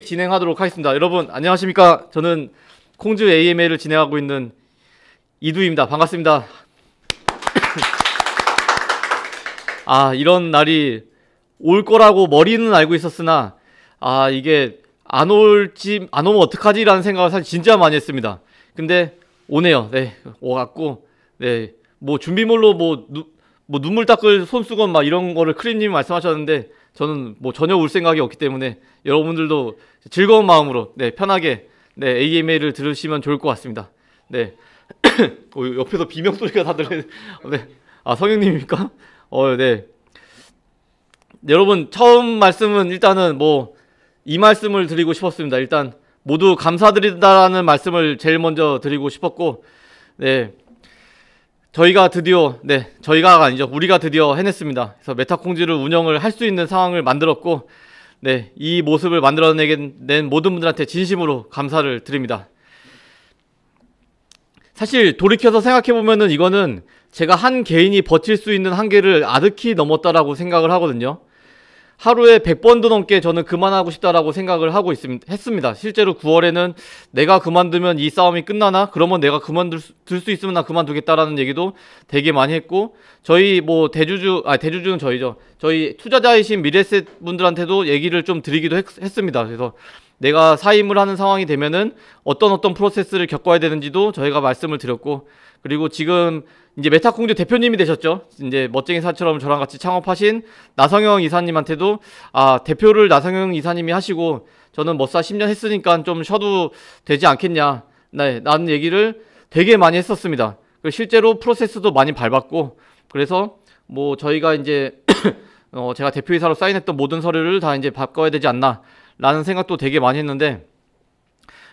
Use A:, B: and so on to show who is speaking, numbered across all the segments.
A: 진행하도록 하겠습니다. 여러분 안녕하십니까? 저는 콩즈 AMA를 진행하고 있는 이두입니다. 반갑습니다. 아 이런 날이 올 거라고 머리는 알고 있었으나 아 이게 안 올지 안 오면 어떡하지라는 생각을 사실 진짜 많이 했습니다. 근데 오네요. 네 오갔고 네 뭐 준비물로 뭐, 누, 뭐 눈물 닦을 손수건 막 이런 거를 크림님이 말씀하셨는데 저는 뭐 전혀 울 생각이 없기 때문에 여러분들도 즐거운 마음으로 네, 편하게 네, AMA를 들으시면 좋을 것 같습니다. 네. 어, 옆에서 비명 소리가 다 들리네. 어, 네. 아, 성형님입니까? 어, 네. 네. 여러분, 처음 말씀은 일단은 뭐, 이 말씀을 드리고 싶었습니다. 일단, 모두 감사드린다라는 말씀을 제일 먼저 드리고 싶었고, 네. 저희가 드디어 네 저희가 아니죠 우리가 드디어 해냈습니다. 그래서 메타콩지를 운영을 할 수 있는 상황을 만들었고 네이 모습을 만들어낸 모든 분들한테 진심으로 감사를 드립니다. 사실 돌이켜서 생각해 보면은 이거는 제가 한 개인이 버틸 수 있는 한계를 아득히 넘었다라고 생각을 하거든요. 하루에 100번도 넘게 저는 그만하고 싶다라고 생각을 하고 있습니다. 했습니다. 실제로 9월에는 내가 그만두면 이 싸움이 끝나나? 그러면 내가 그만둘 수, 수 있으면 나 그만두겠다라는 얘기도 되게 많이 했고 저희 뭐 대주주 아 대주주는 저희죠. 저희 투자자이신 미래셋 분들한테도 얘기를 좀 드리기도 했, 했습니다. 그래서 내가 사임을 하는 상황이 되면은 어떤 어떤 프로세스를 겪어야 되는지도 저희가 말씀을 드렸고 그리고 지금 이제 메타공주 대표님이 되셨죠. 이제 멋쟁이 사처럼 저랑 같이 창업하신 나성영 이사님한테도 아 대표를 나성영 이사님이 하시고 저는 멋사 10년 했으니까 좀 쉬어도 되지 않겠냐. 네, 라는 얘기를 되게 많이 했었습니다. 실제로 프로세스도 많이 밟았고 그래서 뭐 저희가 이제 어 제가 대표이사로 사인했던 모든 서류를 다 이제 바꿔야 되지 않나라는 생각도 되게 많이 했는데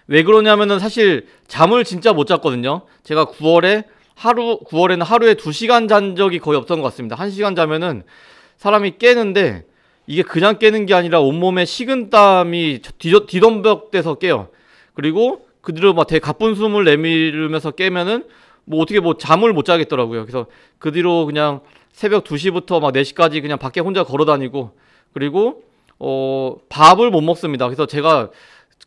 A: 왜 그러냐면은 사실 잠을 진짜 못 잤거든요. 제가 9월에 하루 9월에는 하루에 2시간 잔 적이 거의 없던 것 같습니다. 1시간 자면은 사람이 깨는데 이게 그냥 깨는 게 아니라 온몸에 식은땀이 뒤덤벅돼서 깨요. 그리고 그대로 막 되게 가쁜 숨을 내밀면서 깨면은 뭐 어떻게 뭐 잠을 못 자겠더라고요. 그래서 그 뒤로 그냥 새벽 2시부터 막 4시까지 그냥 밖에 혼자 걸어 다니고 그리고 어 밥을 못 먹습니다. 그래서 제가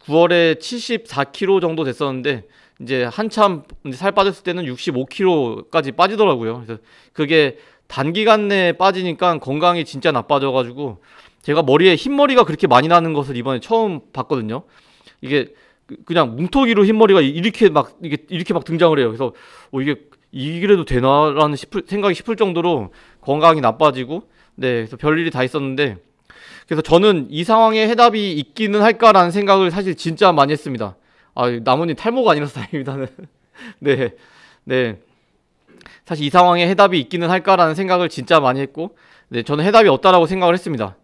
A: 9월에 74kg 정도 됐었는데 이제 한참 살 빠졌을 때는 65kg까지 빠지더라고요. 그래서 그게 단기간 내에 빠지니까 건강이 진짜 나빠져가지고 제가 머리에 흰머리가 그렇게 많이 나는 것을 이번에 처음 봤거든요. 이게 그, 그냥 뭉터기로 흰머리가 이렇게 막 이게 이렇게 막 등장을 해요. 그래서 어, 이게 이래도 되나라는 싶을, 생각이 싶을 정도로 건강이 나빠지고 네 그래서 별일이 다 있었는데 그래서 저는 이 상황에 해답이 있기는 할까라는 생각을 사실 진짜 많이 했습니다. 아, 나뭇잎 탈모가 아니라서 다행입니다는. 네. 네. 사실 이 상황에 해답이 있기는 할까라는 생각을 진짜 많이 했고, 네, 저는 해답이 없다라고 생각을 했습니다.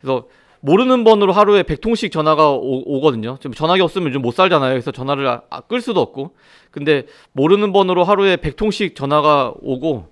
A: 그래서 모르는 번호로 하루에 100통씩 전화가 오, 거든요좀 전화기 없으면 요못 살잖아요. 그래서 전화를 아, 아, 끌 수도 없고. 근데 모르는 번호로 하루에 100통씩 전화가 오고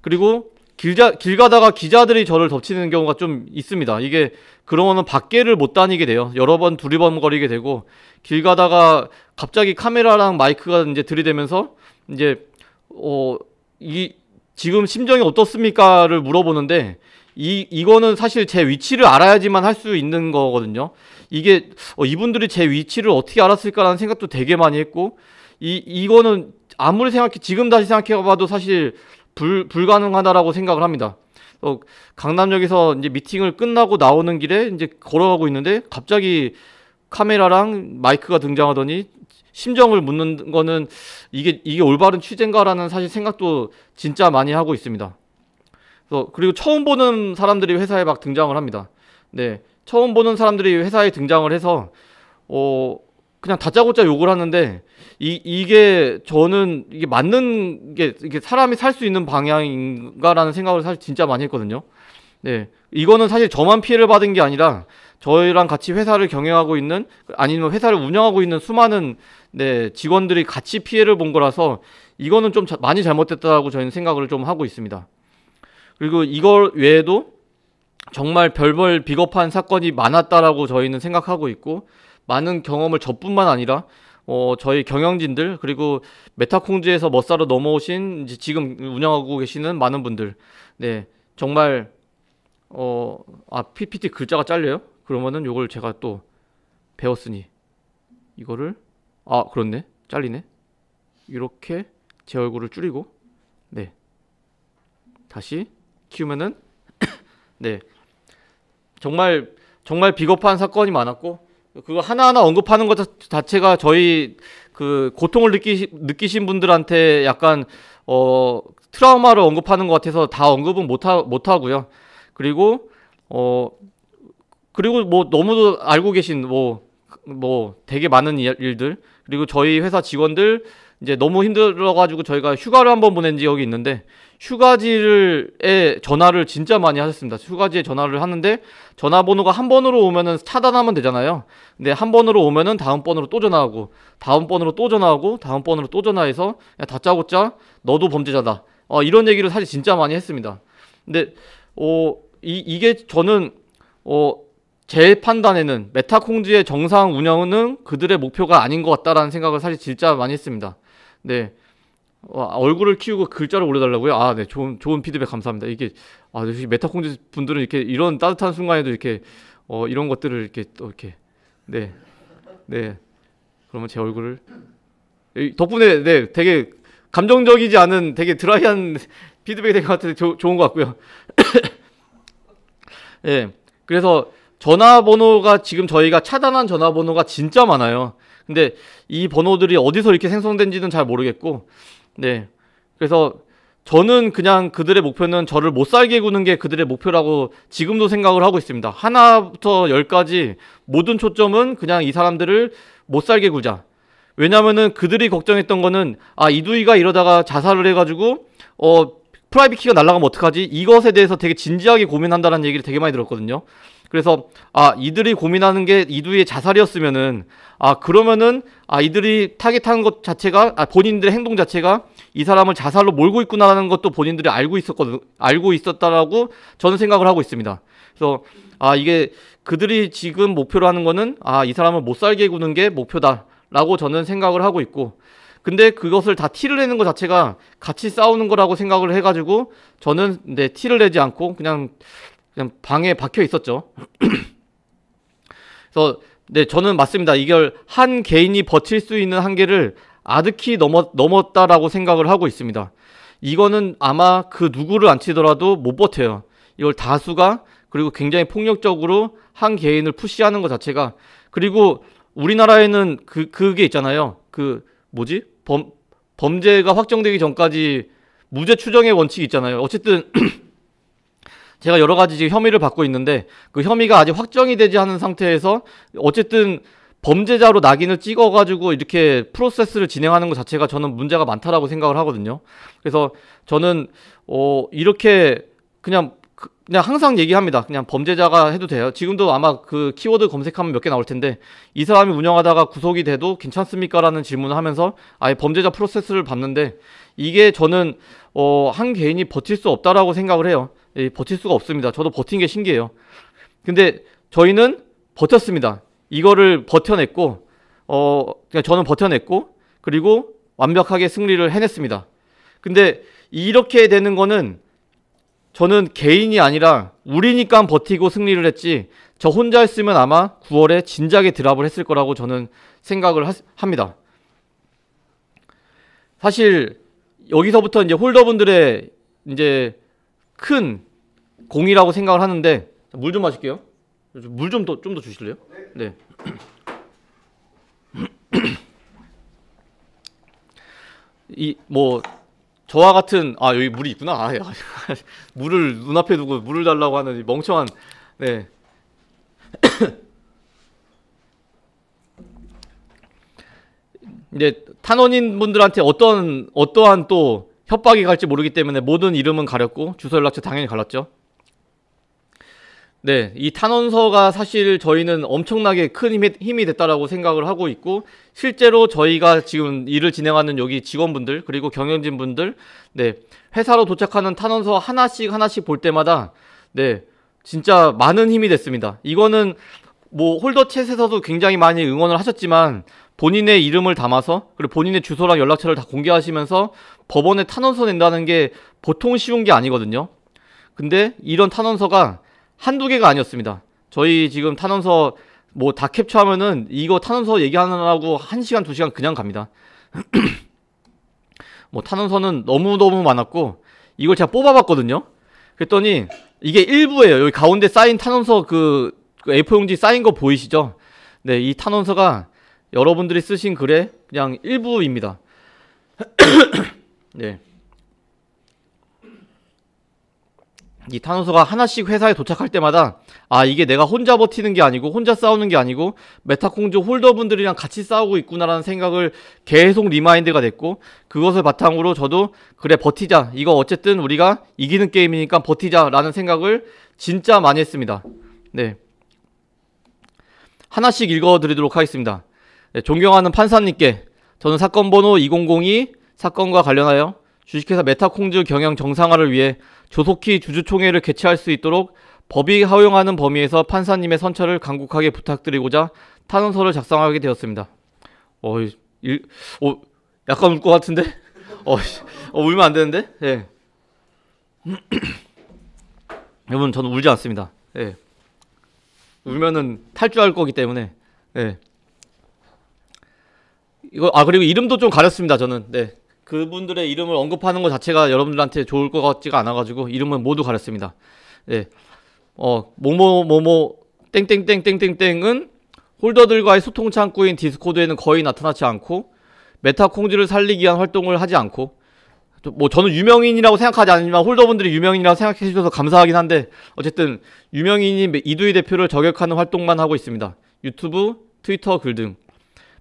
A: 그리고 길자, 길 가다가 기자들이 저를 덮치는 경우가 좀 있습니다. 이게 그러면은 밖에를 못 다니게 돼요. 여러 번 두리번거리게 되고 길 가다가 갑자기 카메라랑 마이크가 이제 들이대면서 이제 어 이 지금 심정이 어떻습니까를 물어보는데 이 이거는 사실 제 위치를 알아야지만 할 수 있는 거거든요. 이게 어, 이분들이 제 위치를 어떻게 알았을까라는 생각도 되게 많이 했고 이 이거는 아무리 생각해 지금 다시 생각해봐도 사실 불, 불가능하다라고 생각을 합니다. 어, 강남역에서 이제 미팅을 끝나고 나오는 길에 이제 걸어가고 있는데 갑자기 카메라랑 마이크가 등장하더니 심정을 묻는 거는 이게 이게 올바른 취재인가라는 사실 생각도 진짜 많이 하고 있습니다. 그래서 그리고 처음 보는 사람들이 회사에 막 등장을 합니다. 네, 처음 보는 사람들이 회사에 등장을 해서 어 그냥 다짜고짜 욕을 하는데 이 이게 저는 이게 맞는 게 이게 사람이 살 수 있는 방향인가라는 생각을 사실 진짜 많이 했거든요. 네. 이거는 사실 저만 피해를 받은 게 아니라 저희랑 같이 회사를 경영하고 있는 아니면 회사를 운영하고 있는 수많은 네, 직원들이 같이 피해를 본 거라서 이거는 좀 자, 많이 잘못됐다고 저희는 생각을 좀 하고 있습니다. 그리고 이걸 외에도 정말 별별 비겁한 사건이 많았다라고 저희는 생각하고 있고 많은 경험을 저뿐만 아니라 어, 저희 경영진들 그리고 메타콩즈에서 머사로 넘어오신 이제 지금 운영하고 계시는 많은 분들 네 정말 어, 아 PPT 글자가 잘려요? 그러면은 이걸 제가 또 배웠으니 이거를 아 그렇네 잘리네 이렇게 제 얼굴을 줄이고 네 다시 키우면은 네 정말 정말 비겁한 사건이 많았고 그거 하나하나 언급하는 것 자체가 저희 그 고통을 느끼 느끼신 분들한테 약간 어 트라우마를 언급하는 것 같아서 다 언급은 못하 못하고요. 그리고 어 그리고 뭐 너무도 알고 계신 뭐뭐 뭐 되게 많은 일들 그리고 저희 회사 직원들 이제 너무 힘들어가지고 저희가 휴가를 한번 보낸 지역이 있는데 휴가지에 전화를 진짜 많이 하셨습니다. 휴가지에 전화를 하는데 전화번호가 한 번으로 오면은 차단하면 되잖아요. 근데 한 번으로 오면은 다음 번으로 또 전화하고 다음 번으로 또 전화하고 다음 번으로 또 전화해서 야, 다짜고짜 너도 범죄자다. 어, 이런 얘기를 사실 진짜 많이 했습니다. 근데 어, 이, 이게 저는 어, 제 판단에는 메타콩즈의 정상 운영은 그들의 목표가 아닌 것 같다라는 생각을 사실 진짜 많이 했습니다. 네. 와, 어, 얼굴을 키우고 글자를 올려달라고요? 아, 네, 좋은 좋은 피드백 감사합니다. 이게 아, 역시 메타콩즈 분들은 이렇게 이런 따뜻한 순간에도 이렇게 어, 이런 것들을 이렇게 또 이렇게 네, 네. 그러면 제 얼굴을 덕분에 네, 되게 감정적이지 않은 되게 드라이한 피드백이 된 것 같은데 조, 좋은 것 같고요. 예, 네, 그래서 전화번호가 지금 저희가 차단한 전화번호가 진짜 많아요. 근데 이 번호들이 어디서 이렇게 생성된지는 잘 모르겠고 네. 그래서 저는 그냥 그들의 목표는 저를 못 살게 구는 게 그들의 목표라고 지금도 생각을 하고 있습니다. 하나부터 열까지 모든 초점은 그냥 이 사람들을 못 살게 구자. 왜냐면은 그들이 걱정했던 거는 아이두이가 이러다가 자살을 해가지고 어 프라이빗 키가 날라가면 어떡하지? 이것에 대해서 되게 진지하게 고민한다는 얘기를 되게 많이 들었거든요. 그래서 아 이들이 고민하는 게 이두의 자살이었으면은 아 그러면은 아 이들이 타겟하는 것 자체가 아 본인들의 행동 자체가 이 사람을 자살로 몰고 있구나라는 것도 본인들이 알고 있었거든 알고 있었다라고 저는 생각을 하고 있습니다. 그래서 아 이게 그들이 지금 목표로 하는 거는 아 이 사람을 못 살게 구는 게 목표다라고 저는 생각을 하고 있고 근데 그것을 다 티를 내는 것 자체가 같이 싸우는 거라고 생각을 해가지고 저는 네, 티를 내지 않고 그냥 그냥 방에 박혀 있었죠. 그래서 네, 저는 맞습니다. 이걸 한 개인이 버틸 수 있는 한계를 아득히 넘어, 넘었다라고 생각을 하고 있습니다. 이거는 아마 그 누구를 안 치더라도 못 버텨요. 이걸 다수가 그리고 굉장히 폭력적으로 한 개인을 푸시하는 것 자체가 그리고 우리나라에는 그 그게 있잖아요. 그 뭐지? 범 범죄가 확정되기 전까지 무죄 추정의 원칙이 있잖아요. 어쨌든 제가 여러 가지 지금 혐의를 받고 있는데 그 혐의가 아직 확정이 되지 않은 상태에서 어쨌든 범죄자로 낙인을 찍어가지고 이렇게 프로세스를 진행하는 것 자체가 저는 문제가 많다라고 생각을 하거든요. 그래서 저는 어 이렇게 그냥 그, 그냥 항상 얘기합니다. 그냥 범죄자가 해도 돼요. 지금도 아마 그 키워드 검색하면 몇 개 나올 텐데 이 사람이 운영하다가 구속이 돼도 괜찮습니까라는 질문을 하면서 아예 범죄자 프로세스를 받는데 이게 저는 어한 개인이 버틸 수 없다라고 생각을 해요. 예, 버틸 수가 없습니다. 저도 버틴 게 신기해요. 근데 저희는 버텼습니다. 이거를 버텨냈고, 어, 그러니까 저는 버텨냈고, 그리고 완벽하게 승리를 해냈습니다. 근데 이렇게 되는 거는 저는 개인이 아니라 우리니까 버티고 승리를 했지 저 혼자 했으면 아마 9월에 진작에 드랍을 했을 거라고 저는 생각을 하, 합니다. 사실 여기서부터 이제 홀더분들의 이제 큰 공이라고 생각을 하는데 물 좀 마실게요. 물 좀 더 좀 더 주실래요? 네. 이 뭐 저와 같은 아 여기 물이 있구나. 아, 예. 물을 눈앞에 두고 물을 달라고 하는 멍청한 네. 이제 탄원인 분들한테 어떤 어떠한 또 협박이 갈지 모르기 때문에 모든 이름은 가렸고 주소 연락처 당연히 갈랐죠. 네, 이 탄원서가 사실 저희는 엄청나게 큰 힘이, 힘이 됐다라고 생각을 하고 있고 실제로 저희가 지금 일을 진행하는 여기 직원분들 그리고 경영진 분들 네 회사로 도착하는 탄원서 하나씩 하나씩 볼 때마다 네 진짜 많은 힘이 됐습니다. 이거는 뭐 홀더 챗에서도 굉장히 많이 응원을 하셨지만 본인의 이름을 담아서 그리고 본인의 주소랑 연락처를 다 공개하시면서 법원에 탄원서 낸다는 게 보통 쉬운 게 아니거든요. 근데 이런 탄원서가 한두 개가 아니었습니다. 저희 지금 탄원서 뭐 다 캡처하면은 이거 탄원서 얘기하느라고 1시간2시간 그냥 갑니다. 뭐 탄원서는 너무너무 많았고 이걸 제가 뽑아봤거든요. 그랬더니 이게 일부예요. 여기 가운데 쌓인 탄원서 그, 그 A4용지 쌓인 거 보이시죠? 네, 이 탄원서가 여러분들이 쓰신 글의 그냥 일부입니다. 네. 이탄원가 하나씩 회사에 도착할 때마다 아 이게 내가 혼자 버티는 게 아니고 혼자 싸우는 게 아니고 메타콩조 홀더분들이랑 같이 싸우고 있구나라는 생각을 계속 리마인드가 됐고 그것을 바탕으로 저도 그래 버티자 이거 어쨌든 우리가 이기는 게임이니까 버티자라는 생각을 진짜 많이 했습니다 네 하나씩 읽어드리도록 하겠습니다 네, 존경하는 판사님께 저는 사건 번호 2002 사건과 관련하여 주식회사 메타콩즈 경영 정상화를 위해 조속히 주주총회를 개최할 수 있도록 법이 허용하는 범위에서 판사님의 선처를 간곡하게 부탁드리고자 탄원서를 작성하게 되었습니다. 어, 일, 어 약간 울 것 같은데? 어, 어, 울면 안 되는데? 예. 여러분, 저는 울지 않습니다. 예. 울면은 탈주할 거기 때문에. 예. 이거 아 그리고 이름도 좀 가렸습니다 저는 네 그분들의 이름을 언급하는 것 자체가 여러분들한테 좋을 것 같지가 않아가지고 이름은 모두 가렸습니다 네 어 모모 모모 땡땡땡땡땡땡은 홀더들과의 소통 창구인 디스코드에는 거의 나타나지 않고 메타 콩지를 살리기 위한 활동을 하지 않고 뭐 저는 유명인이라고 생각하지 않지만 홀더분들이 유명인이라고 생각해 주셔서 감사하긴 한데 어쨌든 유명인이 이두희 대표를 저격하는 활동만 하고 있습니다. 유튜브, 트위터 글등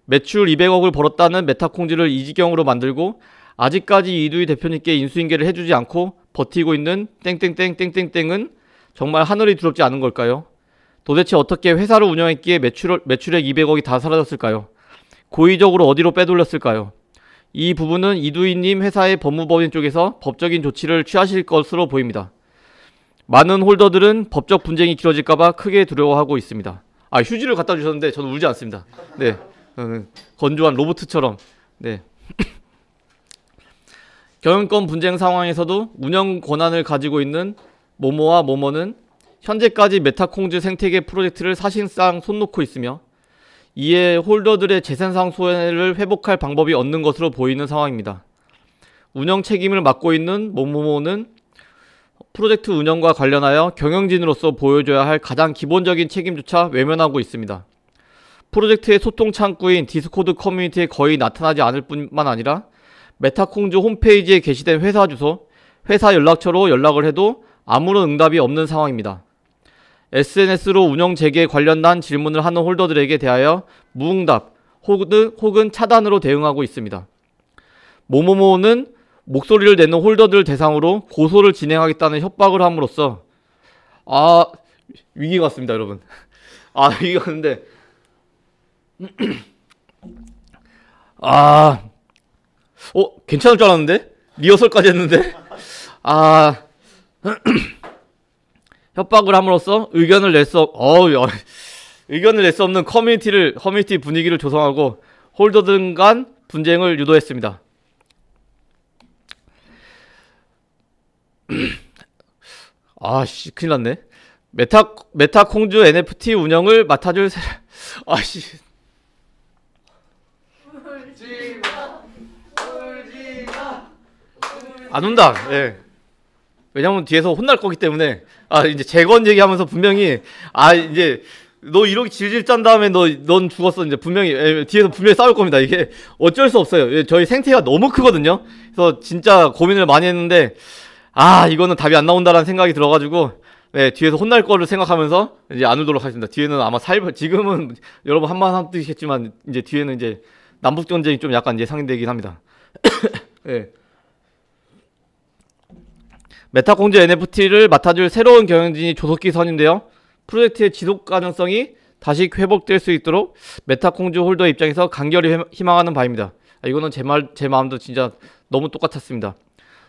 A: 매출 200억을 벌었다는 메타콩지를 이 지경으로 만들고 아직까지 이두희 대표님께 인수인계를 해주지 않고 버티고 있는 땡땡땡땡땡땡은 정말 하늘이 두렵지 않은 걸까요? 도대체 어떻게 회사를 운영했기에 매출, 매출액 200억이 다 사라졌을까요? 고의적으로 어디로 빼돌렸을까요? 이 부분은 이두희님 회사의 법무법인 쪽에서 법적인 조치를 취하실 것으로 보입니다. 많은 홀더들은 법적 분쟁이 길어질까봐 크게 두려워하고 있습니다. 아 휴지를 갖다 주셨는데 저는 울지 않습니다. 네. 어, 네. 건조한 로보트처럼 네. 경영권 분쟁 상황에서도 운영 권한을 가지고 있는 모모와 모모는 현재까지 메타콩즈 생태계 프로젝트를 사실상 손 놓고 있으며 이에 홀더들의 재산상 소외를 회복할 방법이 없는 것으로 보이는 상황입니다. 운영 책임을 맡고 있는 모모모는 프로젝트 운영과 관련하여 경영진으로서 보여줘야 할 가장 기본적인 책임조차 외면하고 있습니다. 프로젝트의 소통 창구인 디스코드 커뮤니티에 거의 나타나지 않을 뿐만 아니라 메타콩주 홈페이지에 게시된 회사 주소, 회사 연락처로 연락을 해도 아무런 응답이 없는 상황입니다. SNS로 운영 재개에 관련한 질문을 하는 홀더들에게 대하여 무응답 혹은, 차단으로 대응하고 있습니다. 모모모는 목소리를 내는 홀더들 대상으로 고소를 진행하겠다는 협박을 함으로써 아 위기 같습니다 여러분 아 위기 같은데 아, 어, 괜찮을 줄 알았는데? 리허설까지 했는데? 아, 협박을 함으로써 의견을 낼 수, 어우, 의견을 낼 수 없는 커뮤니티를, 커뮤니티 분위기를 조성하고 홀더들 간 분쟁을 유도했습니다. 아씨 큰일 났네. 메타 메타 콩주 NFT 운영을 맡아줄 세... 아씨 안 온다. 예. 왜냐면 뒤에서 혼날 거기 때문에 아 이제 재건 얘기하면서 분명히 아 이제 너 이렇게 질질 짠 다음에 너 넌 죽었어 이제 분명히 예, 뒤에서 분명히 싸울 겁니다 이게 어쩔 수 없어요 예, 저희 생태가 너무 크거든요 그래서 진짜 고민을 많이 했는데 아 이거는 답이 안 나온다라는 생각이 들어가지고 네, 뒤에서 혼날 거를 생각하면서 이제 안 울도록 하겠습니다. 뒤에는 아마 살 지금은 여러분 한번 마 한뜻이겠지만 이제 뒤에는 이제 남북 전쟁이 좀 약간 예상되긴 합니다. 네. 메타공주 NFT를 맡아줄 새로운 경영진이 조속히 선인데요. 프로젝트의 지속 가능성이 다시 회복될 수 있도록 메타공주 홀더 입장에서 간결히 희망하는 바입니다. 아, 이거는 제, 말, 제 마음도 진짜 너무 똑같았습니다.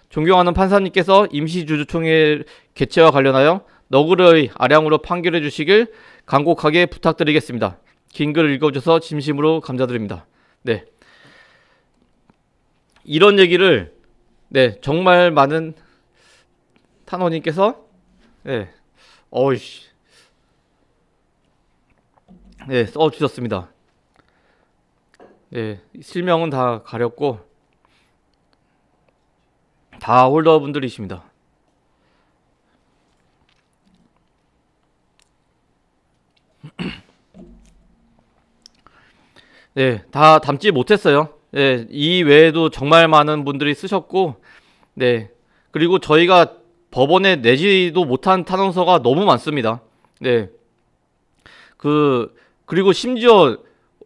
A: 존경하는 판사님께서 임시주주총회 개최와 관련하여 너그러이 아량으로 판결해 주시길 간곡하게 부탁드리겠습니다. 긴 글을 읽어줘서 진심으로 감사드립니다. 네. 이런 얘기를 네, 정말 많은 탄호님께서 예, 어이씨, 예, 써주셨습니다. 예, 실명은 다 가렸고 다 홀더분들이십니다. 네, 다 담지 못했어요. 네, 이 외에도 정말 많은 분들이 쓰셨고, 네, 그리고 저희가 법원에 내지도 못한 탄원서가 너무 많습니다. 네. 그 그리고 심지어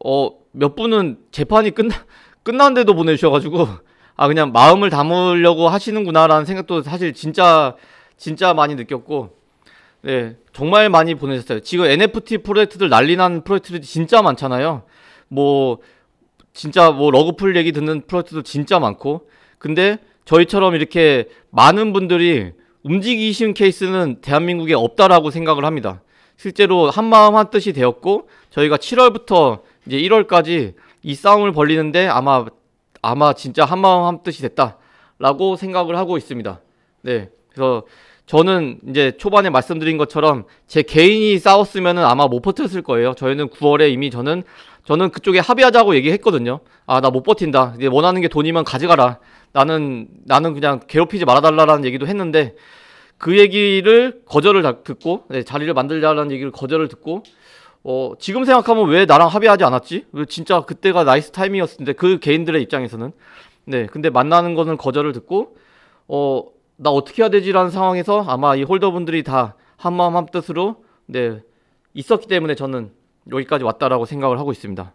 A: 어 몇 분은 재판이 끝나 끝난데도 보내주셔가지고 아 그냥 마음을 담으려고 하시는구나라는 생각도 사실 진짜 진짜 많이 느꼈고 네 정말 많이 보내셨어요. 지금 NFT 프로젝트들 난리난 프로젝트들이 진짜 많잖아요. 뭐 진짜 뭐 러그풀 얘기 듣는 프로젝트도 진짜 많고 근데 저희처럼 이렇게 많은 분들이 움직이신 케이스는 대한민국에 없다라고 생각을 합니다. 실제로 한마음 한뜻이 되었고 저희가 7월부터 이제 1월까지 이 싸움을 벌리는데 아마 아마 진짜 한마음 한뜻이 됐다라고 생각을 하고 있습니다. 네. 그래서 저는 이제 초반에 말씀드린 것처럼 제 개인이 싸웠으면 아마 못 버텼을 거예요. 저희는 9월에 이미 저는 저는 그쪽에 합의하자고 얘기했거든요. 아, 나 못 버틴다. 이제 원하는 게 돈이면 가져가라. 나는, 나는 그냥 괴롭히지 말아달라는 얘기도 했는데, 그 얘기를 거절을 듣고, 네, 자리를 만들자라는 얘기를 거절을 듣고, 어, 지금 생각하면 왜 나랑 합의하지 않았지? 왜 진짜 그때가 나이스 타이밍이었을 텐데, 그 개인들의 입장에서는. 네, 근데 만나는 거는 거절을 듣고, 어, 나 어떻게 해야 되지라는 상황에서 아마 이 홀더분들이 다 한마음 한뜻으로, 네, 있었기 때문에 저는 여기까지 왔다라고 생각을 하고 있습니다.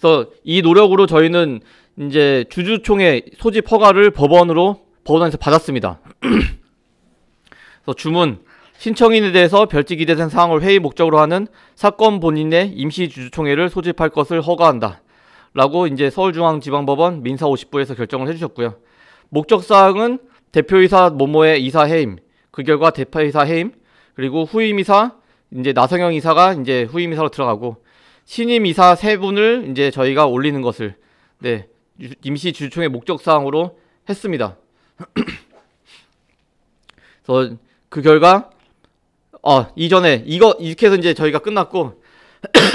A: 그래서 이 노력으로 저희는 이제 주주총회 소집 허가를 법원으로 법원에서 받았습니다. 그래서 주문 신청인에 대해서 별지 기대된 사항을 회의 목적으로 하는 사건 본인의 임시 주주총회를 소집할 것을 허가한다. 라고 이제 서울중앙지방법원 민사 50부에서 결정을 해주셨고요. 목적사항은 대표이사 모모의 이사 해임, 그 결과 대표이사 해임, 그리고 후임이사 이제 나성형 이사가 이제 후임 이사로 들어가고 신임 이사 세 분을 이제 저희가 올리는 것을 네 임시 주총의 목적 사항으로 했습니다. 그래서 그 결과 어 이전에 이거 이렇게 해서 이제 저희가 끝났고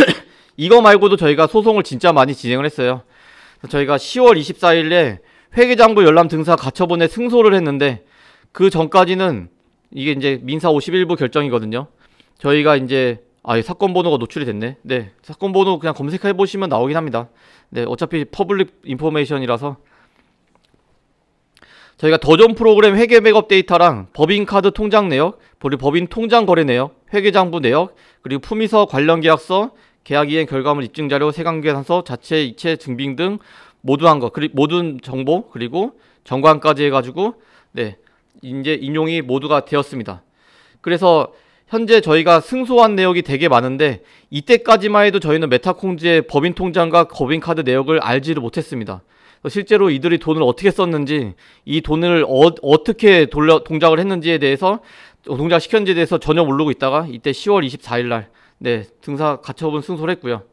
A: 이거 말고도 저희가 소송을 진짜 많이 진행을 했어요. 저희가 10월 24일에 회계장부 열람 등사 가처분에 승소를 했는데 그 전까지는 이게 이제 민사 51부 결정이거든요. 저희가 이제 아, 예, 사건 번호가 노출이 됐네. 네, 사건 번호 그냥 검색해 보시면 나오긴 합니다. 네, 어차피 퍼블릭 인포메이션이라서 저희가 더존 프로그램 회계 백업 데이터랑 법인 카드 통장 내역, 그리고 법인 통장 거래 내역, 회계장부 내역, 그리고 품위서 관련 계약서, 계약 이행 결과물 입증 자료, 세관 계산서, 자체 이체 증빙 등 모두 한 거, 그리고 모든 정보 그리고 정관까지 해가지고 네 이제 인용이 모두가 되었습니다. 그래서 현재 저희가 승소한 내역이 되게 많은데 이때까지만 해도 저희는 메타콩지의 법인 통장과 법인 카드 내역을 알지를 못했습니다. 실제로 이들이 돈을 어떻게 썼는지 이 돈을 어, 떻게 돌려 동작을 했는지에 대해서 어, 동작 시켰는지에 대해서 전혀 모르고 있다가 이때 10월 24일 날 네, 등사 가처분 승소를 했고요.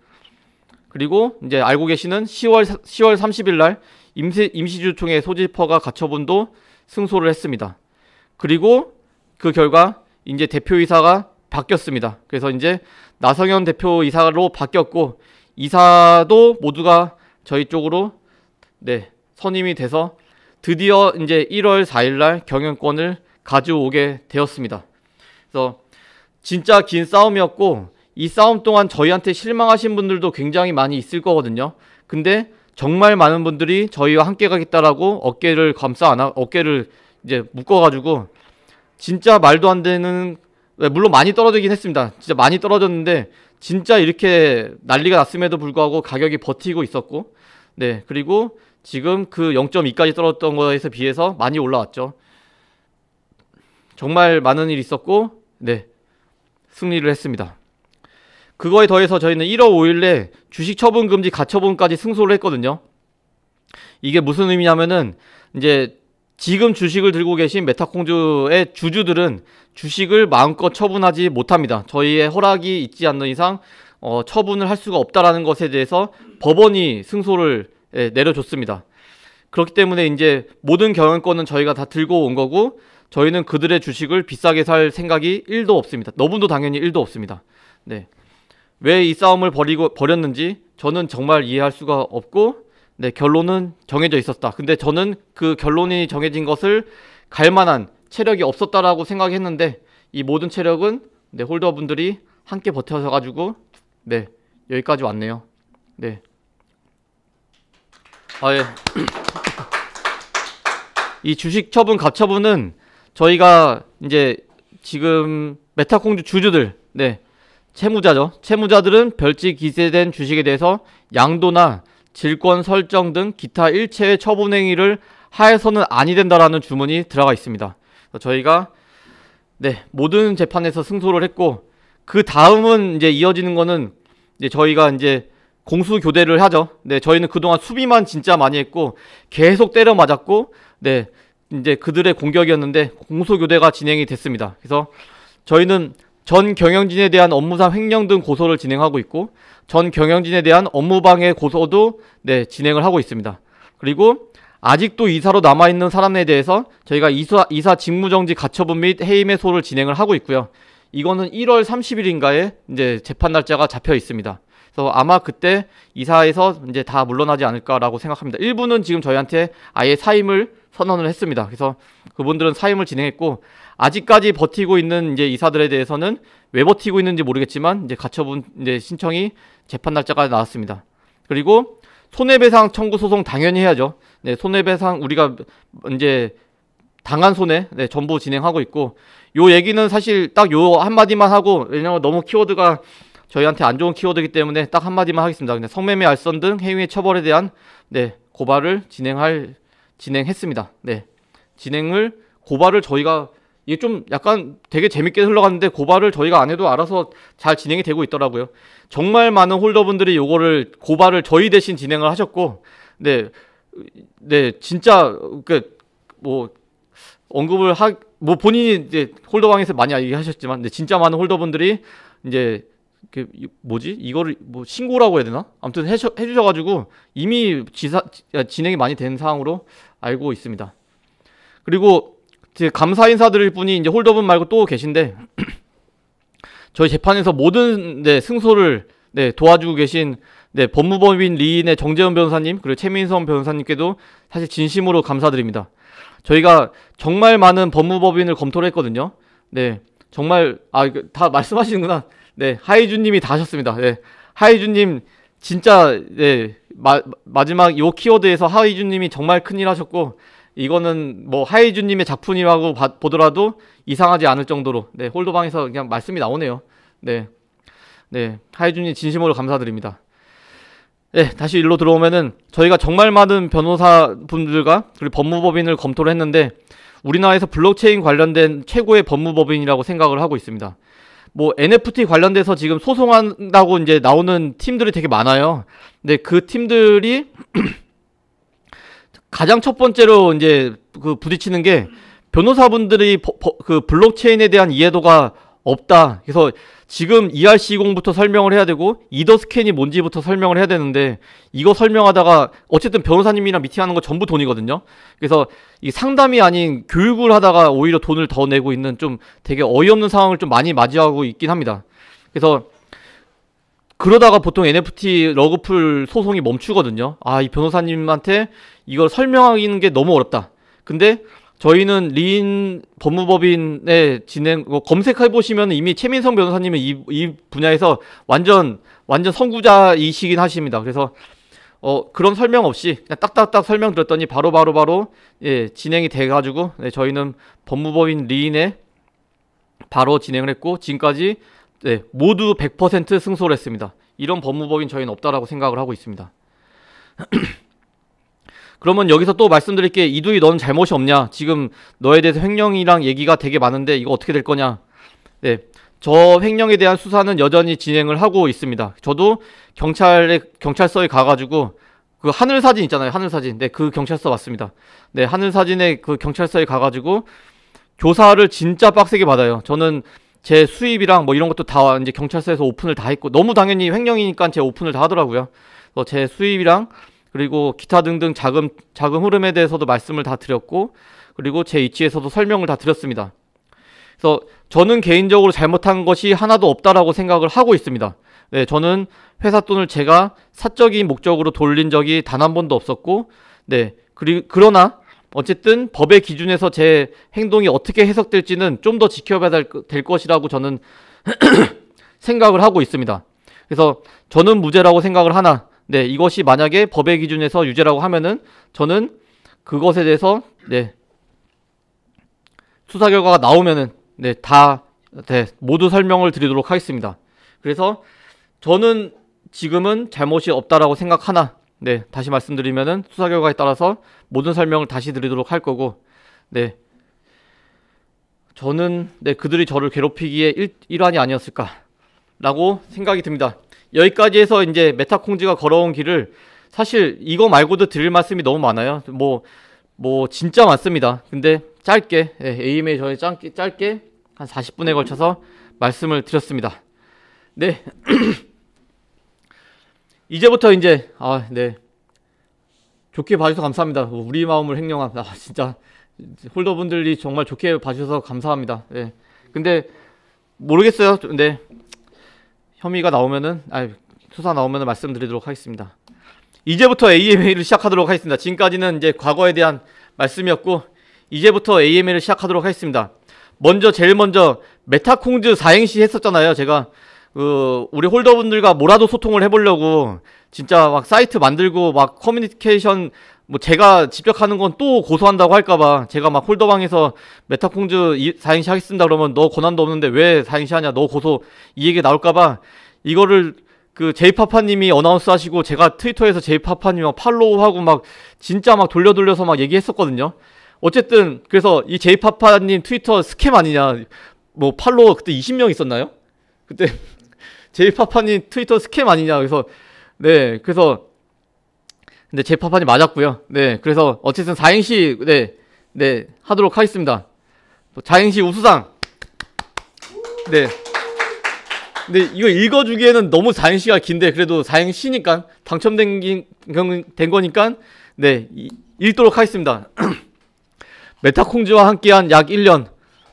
A: 그리고 이제 알고 계시는 10월 10월 30일 날 임시 임시주총회 소지퍼가 가처분도 승소를 했습니다. 그리고 그 결과 이제 대표이사가 바뀌었습니다. 그래서 이제 나성현 대표이사로 바뀌었고 이사도 모두가 저희 쪽으로 네 선임이 돼서 드디어 이제 1월 4일날 경영권을 가져오게 되었습니다. 그래서 진짜 긴 싸움이었고 이 싸움 동안 저희한테 실망하신 분들도 굉장히 많이 있을 거거든요. 근데 정말 많은 분들이 저희와 함께 가겠다라고 어깨를 감싸 안아 어깨를 이제 묶어가지고 진짜 말도 안 되는 네, 물론 많이 떨어지긴 했습니다. 진짜 많이 떨어졌는데 진짜 이렇게 난리가 났음에도 불구하고 가격이 버티고 있었고 네 그리고 지금 그 0.2까지 떨어졌던 거에서 비해서 많이 올라왔죠. 정말 많은 일이 있었고 네 승리를 했습니다. 그거에 더해서 저희는 1월 5일에 주식 처분 금지 가처분까지 승소를 했거든요. 이게 무슨 의미냐면은 이제 지금 주식을 들고 계신 메타콩주의 주주들은 주식을 마음껏 처분하지 못합니다. 저희의 허락이 있지 않는 이상 어, 처분을 할 수가 없다라는 것에 대해서 법원이 승소를 예, 내려줬습니다. 그렇기 때문에 이제 모든 경영권은 저희가 다 들고 온 거고 저희는 그들의 주식을 비싸게 살 생각이 1도 없습니다. 너분도 당연히 1도 없습니다. 네. 왜 이 싸움을 벌이고 버렸는지 저는 정말 이해할 수가 없고 네, 결론은 정해져 있었다. 근데 저는 그 결론이 정해진 것을 갈만한 체력이 없었다라고 생각했는데 이 모든 체력은 네, 홀더분들이 함께 버텨서 가지고 네 여기까지 왔네요. 네. 아 예. 이 주식 처분 갑처분은 저희가 이제 지금 메타콩주 주주들 네 채무자죠 채무자들은 별지 기재된 주식에 대해서 양도나 질권 설정 등 기타 일체의 처분 행위를 하에서는 아니 된다라는 주문이 들어가 있습니다. 저희가 네 모든 재판에서 승소를 했고 그 다음은 이제 이어지는 거는 이제 저희가 이제 공수 교대를 하죠. 네 저희는 그동안 수비만 진짜 많이 했고 계속 때려 맞았고 네 이제 그들의 공격이었는데 공소 교대가 진행이 됐습니다. 그래서 저희는 전 경영진에 대한 업무상 횡령 등 고소를 진행하고 있고 전 경영진에 대한 업무방해 고소도 네, 진행을 하고 있습니다. 그리고 아직도 이사로 남아있는 사람에 대해서 저희가 이사, 이사 직무정지 가처분 및 해임의 소를 진행을 하고 있고요. 이거는 1월 30일인가에 이제 재판 날짜가 잡혀 있습니다. 그래서 아마 그때 이사에서 이제 다 물러나지 않을까라고 생각합니다. 일부는 지금 저희한테 아예 사임을 선언을 했습니다. 그래서 그분들은 사임을 진행했고 아직까지 버티고 있는 이제 이사들에 대해서는 왜 버티고 있는지 모르겠지만 이제 가처분 이제 신청이 재판 날짜가 나왔습니다. 그리고 손해배상 청구 소송 당연히 해야죠. 네, 손해배상 우리가 이제 당한 손해 네, 전부 진행하고 있고 요 얘기는 사실 딱 요 한마디만 하고 왜냐면 너무 키워드가 저희한테 안 좋은 키워드이기 때문에 딱 한마디만 하겠습니다. 근데 성매매 알선 등 해외 처벌에 대한 네, 고발을 진행할 진행했습니다. 네. 진행을 고발을 저희가 이게 좀 약간 되게 재밌게 흘러갔는데 고발을 저희가 안 해도 알아서 잘 진행이 되고 있더라고요. 정말 많은 홀더분들이 요거를 고발을 저희 대신 진행을 하셨고, 네, 네, 진짜 그 뭐 언급을 하, 뭐 본인이 이제 홀더방에서 많이 얘기하셨지만, 근데 진짜 많은 홀더분들이 이제 그 뭐지 이거를 뭐 신고라고 해야 되나? 아무튼 해주, 해주셔가지고 이미 지사 아, 진행이 많이 된 상황으로 알고 있습니다. 그리고 감사 인사드릴 분이 이제 홀더분 말고 또 계신데 저희 재판에서 모든 네, 승소를 네, 도와주고 계신 네, 법무법인 리인의 정재현 변호사님 그리고 최민성 변호사님께도 사실 진심으로 감사드립니다. 저희가 정말 많은 법무법인을 검토를 했거든요. 네, 정말 아다 말씀하시는구나. 네, 하이준님이 다 하셨습니다. 네, 하이준님 진짜 네 마, 마지막 요 키워드에서 하이준님이 정말 큰일 하셨고 이거는 뭐 하이준님의 작품이라고 바, 보더라도 이상하지 않을 정도로 네 홀도방에서 그냥 말씀이 나오네요. 네, 네 하이준님 진심으로 감사드립니다. 네 다시 일로 들어오면은 저희가 정말 많은 변호사 분들과 그리고 법무법인을 검토를 했는데 우리나라에서 블록체인 관련된 최고의 법무법인이라고 생각을 하고 있습니다. 뭐 NFT 관련돼서 지금 소송한다고 이제 나오는 팀들이 되게 많아요. 근데 네, 그 팀들이 가장 첫 번째로 이제 그 부딪히는 게 변호사분들이 버, 버, 그 블록체인에 대한 이해도가 없다. 그래서 지금 ERC20부터 설명을 해야 되고 이더 스캔이 뭔지부터 설명을 해야 되는데 이거 설명하다가 어쨌든 변호사님이랑 미팅하는 거 전부 돈이거든요. 그래서 이 상담이 아닌 교육을 하다가 오히려 돈을 더 내고 있는 좀 되게 어이없는 상황을 좀 많이 맞이하고 있긴 합니다. 그래서 그러다가 보통 NFT 러그풀 소송이 멈추거든요. 아, 이 변호사님한테 이걸 설명하는 게 너무 어렵다. 근데 저희는 리인 법무법인의 진행 뭐 검색해 보시면 이미 최민성 변호사님은 이, 이 분야에서 완전 완전 선구자이시긴 하십니다. 그래서 어 그런 설명 없이 그냥 딱딱딱 설명 드렸더니 바로 바로 바로 예 진행이 돼가지고 네, 저희는 법무법인 리인에 바로 진행을 했고 지금까지 네, 모두 100% 승소를 했습니다. 이런 법무법인 저희는 없다라고 생각을 하고 있습니다. 그러면 여기서 또 말씀드릴 게 이두희 넌 잘못이 없냐? 지금 너에 대해서 횡령이랑 얘기가 되게 많은데 이거 어떻게 될 거냐? 네. 저 횡령에 대한 수사는 여전히 진행을 하고 있습니다. 저도 경찰에 경찰서에 가 가지고 그 하늘 사진 있잖아요. 하늘 사진. 네, 그 경찰서 맞습니다. 네, 하늘 사진에 그 경찰서에 가 가지고 교사를 진짜 빡세게 받아요. 저는 제 수입이랑 뭐 이런 것도 다 이제 경찰서에서 오픈을 다 했고 너무 당연히 횡령이니까 제 오픈을 다 하더라고요. 그래서 제 수입이랑 그리고 기타 등등 자금 자금 흐름에 대해서도 말씀을 다 드렸고 그리고 제위치에서도 설명을 다 드렸습니다. 그래서 저는 개인적으로 잘못한 것이 하나도 없다라고 생각을 하고 있습니다. 네, 저는 회사 돈을 제가 사적인 목적으로 돌린 적이 단 한 번도 없었고, 네, 그리, 그러나 어쨌든 법의 기준에서 제 행동이 어떻게 해석될지는 좀 더 지켜봐야 될 것이라고 저는 생각을 하고 있습니다. 그래서 저는 무죄라고 생각을 하나, 네, 이것이 만약에 법의 기준에서 유죄라고 하면은 저는 그것에 대해서, 네, 수사 결과가 나오면은, 네, 다, 네, 모두 설명을 드리도록 하겠습니다. 그래서 저는 지금은 잘못이 없다라고 생각하나, 네, 다시 말씀드리면은 수사 결과에 따라서 모든 설명을 다시 드리도록 할 거고, 네. 저는, 네, 그들이 저를 괴롭히기에 일, 일환이 아니었을까라고 생각이 듭니다. 여기까지 해서 이제 메타콩지가 걸어온 길을 사실 이거 말고도 드릴 말씀이 너무 많아요. 뭐, 뭐, 진짜 많습니다. 근데 짧게, 네, AMA 전에 짧게, 짧게 한 40분에 걸쳐서 말씀을 드렸습니다. 네. 이제부터 이제 아 네 좋게 봐주셔서 감사합니다. 우리 마음을 횡령한 아 진짜 홀더분들이 정말 좋게 봐주셔서 감사합니다. 네. 근데 모르겠어요. 근데 네. 혐의가 나오면은 아 수사 나오면은 말씀드리도록 하겠습니다. 이제부터 AMA를 시작하도록 하겠습니다. 지금까지는 이제 과거에 대한 말씀이었고 이제부터 AMA를 시작하도록 하겠습니다. 먼저 제일 먼저 메타콩즈 4행시 했었잖아요. 제가 그 우리 홀더분들과 뭐라도 소통을 해보려고 진짜 막 사이트 만들고 막 커뮤니케이션 뭐 제가 직접 하는 건 또 고소한다고 할까봐 제가 막 홀더방에서 메타콩즈 사행시 하겠습니다 그러면 너 권한도 없는데 왜사행시 하냐 너 고소 이 얘기 나올까봐 이거를 그 제이파파님이 어나운스 하시고 제가 트위터에서 제이파파님 이 팔로우하고 막 진짜 막 돌려 돌려서 막 얘기했었거든요 어쨌든 그래서 이 제이파파님 트위터 스캠 아니냐 뭐팔로우 그때 20명 있었나요? 그때 제이파파님 트위터 스캠 아니냐 그래서 네 그래서 근데 네, 제이파파님 맞았고요 네 그래서 어쨌든 4행시 네, 네 하도록 하겠습니다 4행시 우수상 네 근데 이거 읽어주기에는 너무 4행시가 긴데 그래도 4행시니까 당첨된 기, 된 거니까 네 읽도록 하겠습니다 메타콩즈와 함께한 약 1년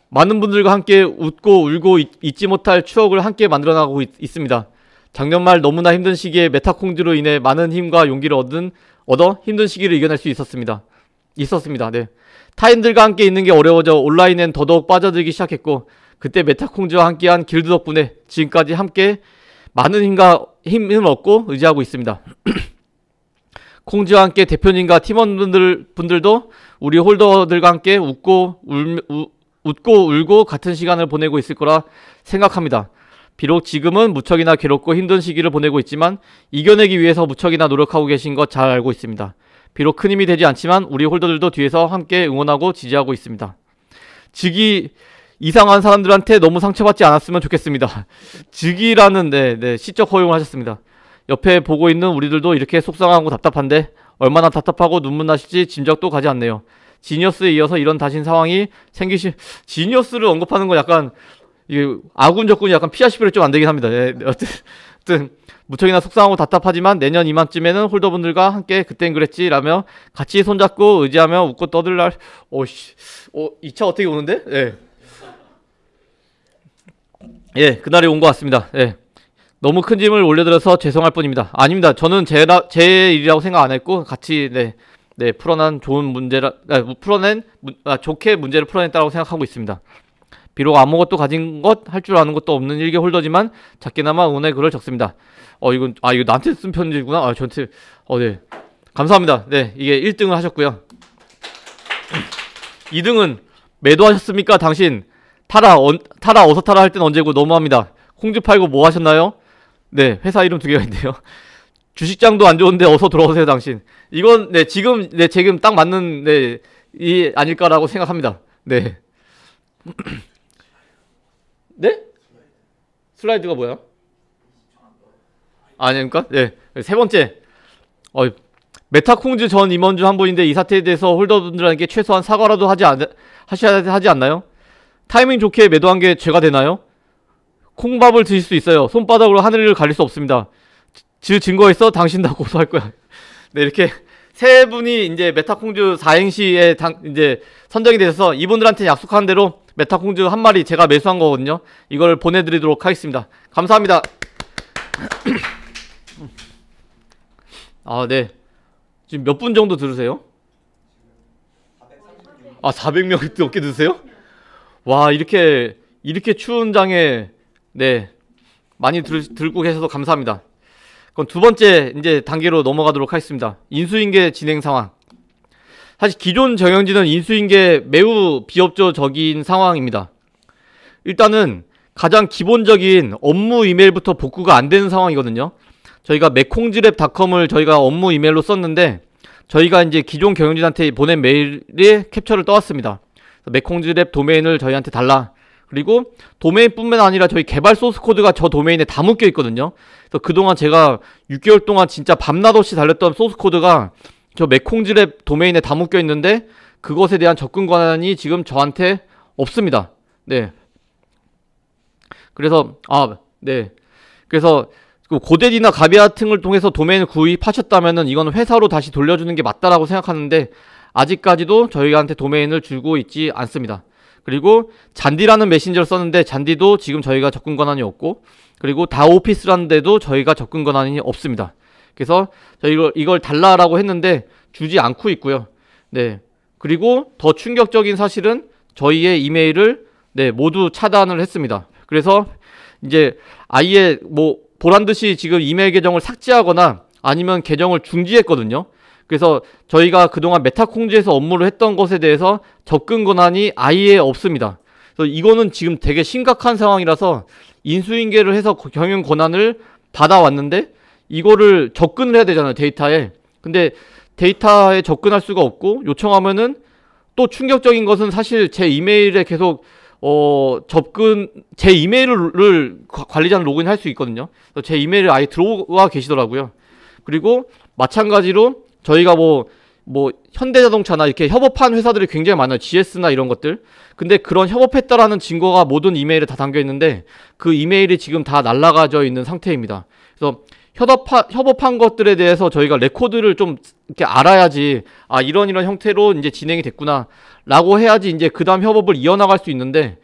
A: 많은 분들과 함께 웃고 울고 잊, 지 못할 추억을 함께 만들어 나가고 있, 습니다 작년 말 너무나 힘든 시기에 메타콩즈로 인해 많은 힘과 용기를 얻은 얻어 힘든 시기를 이겨낼 수 있었습니다. 있었습니다. 네. 타인들과 함께 있는 게 어려워져 온라인엔 더더욱 빠져들기 시작했고 그때 메타콩즈와 함께한 길드 덕분에 지금까지 함께 많은 힘과 힘을 얻고 의지하고 있습니다. 콩즈와 함께 대표님과 팀원분들 분들도 우리 홀더들과 함께 웃고 울, 우, 웃고 울고 같은 시간을 보내고 있을 거라 생각합니다. 비록 지금은 무척이나 괴롭고 힘든 시기를 보내고 있지만 이겨내기 위해서 무척이나 노력하고 계신 것 잘 알고 있습니다. 비록 큰 힘이 되지 않지만 우리 홀더들도 뒤에서 함께 응원하고 지지하고 있습니다. 즉위 이상한 사람들한테 너무 상처받지 않았으면 좋겠습니다. 즉위라는 네, 네, 시적 허용을 하셨습니다. 옆에 보고 있는 우리들도 이렇게 속상하고 답답한데 얼마나 답답하고 눈물 나실지 짐작도 가지 않네요. 지니어스에 이어서 이런 다신 상황이 생기시 지니어스를 언급하는 건 약간 이 아군 적군이 약간 피아시브를 좀 안 되긴 합니다. 예, 어쨌든, 무척이나 속상하고 답답하지만 내년 이맘쯤에는 홀더분들과 함께 그땐 그랬지 라며 같이 손잡고 의지하며 웃고 떠들 날 오씨 어, 오 어, 2차 어떻게 오는데? 예. 예, 그날이 온 것 같습니다. 예. 너무 큰 짐을 올려드려서 죄송할 뿐입니다. 아닙니다. 저는 제, 제 일이라고 생각 안 했고, 같이, 네, 네, 풀어낸 좋은 문제라 아, 풀어낸 아, 좋게 문제를 풀어냈다고 생각하고 있습니다. 비록 아무것도 가진 것, 할 줄 아는 것도 없는 일개 홀더지만 작게나마 응원의 글을 적습니다. 어, 이건 아, 이거 나한테 쓴 편지구나. 아, 저한테 어, 네. 감사합니다. 네, 이게 1등을 하셨고요. 2등은 매도하셨습니까, 당신? 타라, 언, 타라, 어서 타라 할 땐 언제고 너무합니다. 콩주 팔고 뭐 하셨나요? 네, 회사 이름 두 개가 있네요. 주식장도 안 좋은데 어서 들어오세요 당신. 이건 네 지금 네 지금 딱 맞는 네이 아닐까라고 생각합니다. 네. 네? 슬라이드가 뭐야? 아니 니까 네세 번째. 어 메타콩즈 전 임원 주한 분인데 이 사태에 대해서 홀더분들에게 최소한 사과라도 하지 않, 하셔야 하지 않나요? 타이밍 좋게 매도한 게 죄가 되나요? 콩밥을 드실 수 있어요. 손바닥으로 하늘을 가릴 수 없습니다. 지증거있어 당신 다 고소할 거야. 네, 이렇게 세 분이 이제 메타콩주 4행시에 당, 이제 선정이 되셔서 이분들한테 약속한 대로 메타콩주 한 마리 제가 매수한 거거든요. 이걸 보내드리도록 하겠습니다. 감사합니다. 아, 네. 지금 몇 분 정도 들으세요? 아, 400명 넘게 드세요? 와, 이렇게, 이렇게 추운 장에, 네. 많이 들, 들고 계셔서 감사합니다. 그럼 두 번째 이제 단계로 넘어가도록 하겠습니다. 인수인계 진행 상황. 사실 기존 정영진은 인수인계 매우 비협조적인 상황입니다. 일단은 가장 기본적인 업무 이메일부터 복구가 안 되는 상황이거든요. 저희가 메콩지랩닷컴을 저희가 업무 이메일로 썼는데 저희가 이제 기존 경영진한테 보낸 메일에 캡처를 떠왔습니다. 메콩지랩 도메인을 저희한테 달라. 그리고 도메인뿐만 아니라 저희 개발 소스 코드가 저 도메인에 다 묶여 있거든요. 그래서 그동안 제가 6개월 동안 진짜 밤낮 없이 달렸던 소스 코드가 저 메콩질의 도메인에 다 묶여 있는데 그것에 대한 접근 권한이 지금 저한테 없습니다. 네. 그래서 아, 네. 그래서 그 고데디나 가비아 등을 통해서 도메인을 구입하셨다면은 이건 회사로 다시 돌려주는 게 맞다라고 생각하는데 아직까지도 저희한테 도메인을 주고 있지 않습니다. 그리고 잔디라는 메신저를 썼는데 잔디도 지금 저희가 접근 권한이 없고 그리고 다오피스란데도 저희가 접근 권한이 없습니다. 그래서 저 이걸, 이걸 달라라고 했는데 주지 않고 있고요. 네. 그리고 더 충격적인 사실은 저희의 이메일을 네, 모두 차단을 했습니다. 그래서 이제 아예 뭐 보란 듯이 지금 이메일 계정을 삭제하거나 아니면 계정을 중지했거든요. 그래서 저희가 그동안 메타콩즈에서 업무를 했던 것에 대해서 접근 권한이 아예 없습니다. 그래서 이거는 지금 되게 심각한 상황이라서 인수인계를 해서 경영 권한을 받아왔는데 이거를 접근을 해야 되잖아요 데이터에 근데 데이터에 접근할 수가 없고 요청하면은 또 충격적인 것은 사실 제 이메일에 계속 어 접근 제 이메일을 관리자는 로그인할 수 있거든요 제 이메일을 아예 들어와 계시더라고요 그리고 마찬가지로 저희가 뭐뭐 현대자동차나 이렇게 협업한 회사들이 굉장히 많아요. GS나 이런 것들. 근데 그런 협업했다라는 증거가 모든 이메일에 다 담겨 있는데 그 이메일이 지금 다 날라가져 있는 상태입니다. 그래서 협업하, 협업한 것들에 대해서 저희가 레코드를 좀 이렇게 알아야지 아 이런 이런 형태로 이제 진행이 됐구나라고 해야지 이제 그다음 협업을 이어나갈 수 있는데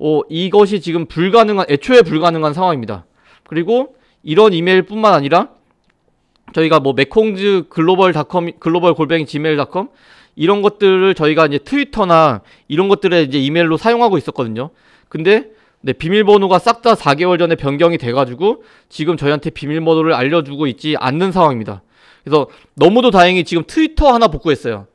A: 어, 이것이 지금 불가능한 애초에 불가능한 상황입니다. 그리고 이런 이메일뿐만 아니라 저희가 뭐 메콩즈 글로벌닷컴 글로벌 골뱅이 지메일닷컴 이런 것들을 저희가 이제 트위터나 이런 것들에 이제 이메일로 사용하고 있었거든요. 근데 네, 비밀번호가 싹 다 4개월 전에 변경이 돼가지고 지금 저희한테 비밀번호를 알려주고 있지 않는 상황입니다. 그래서 너무도 다행히 지금 트위터 하나 복구했어요.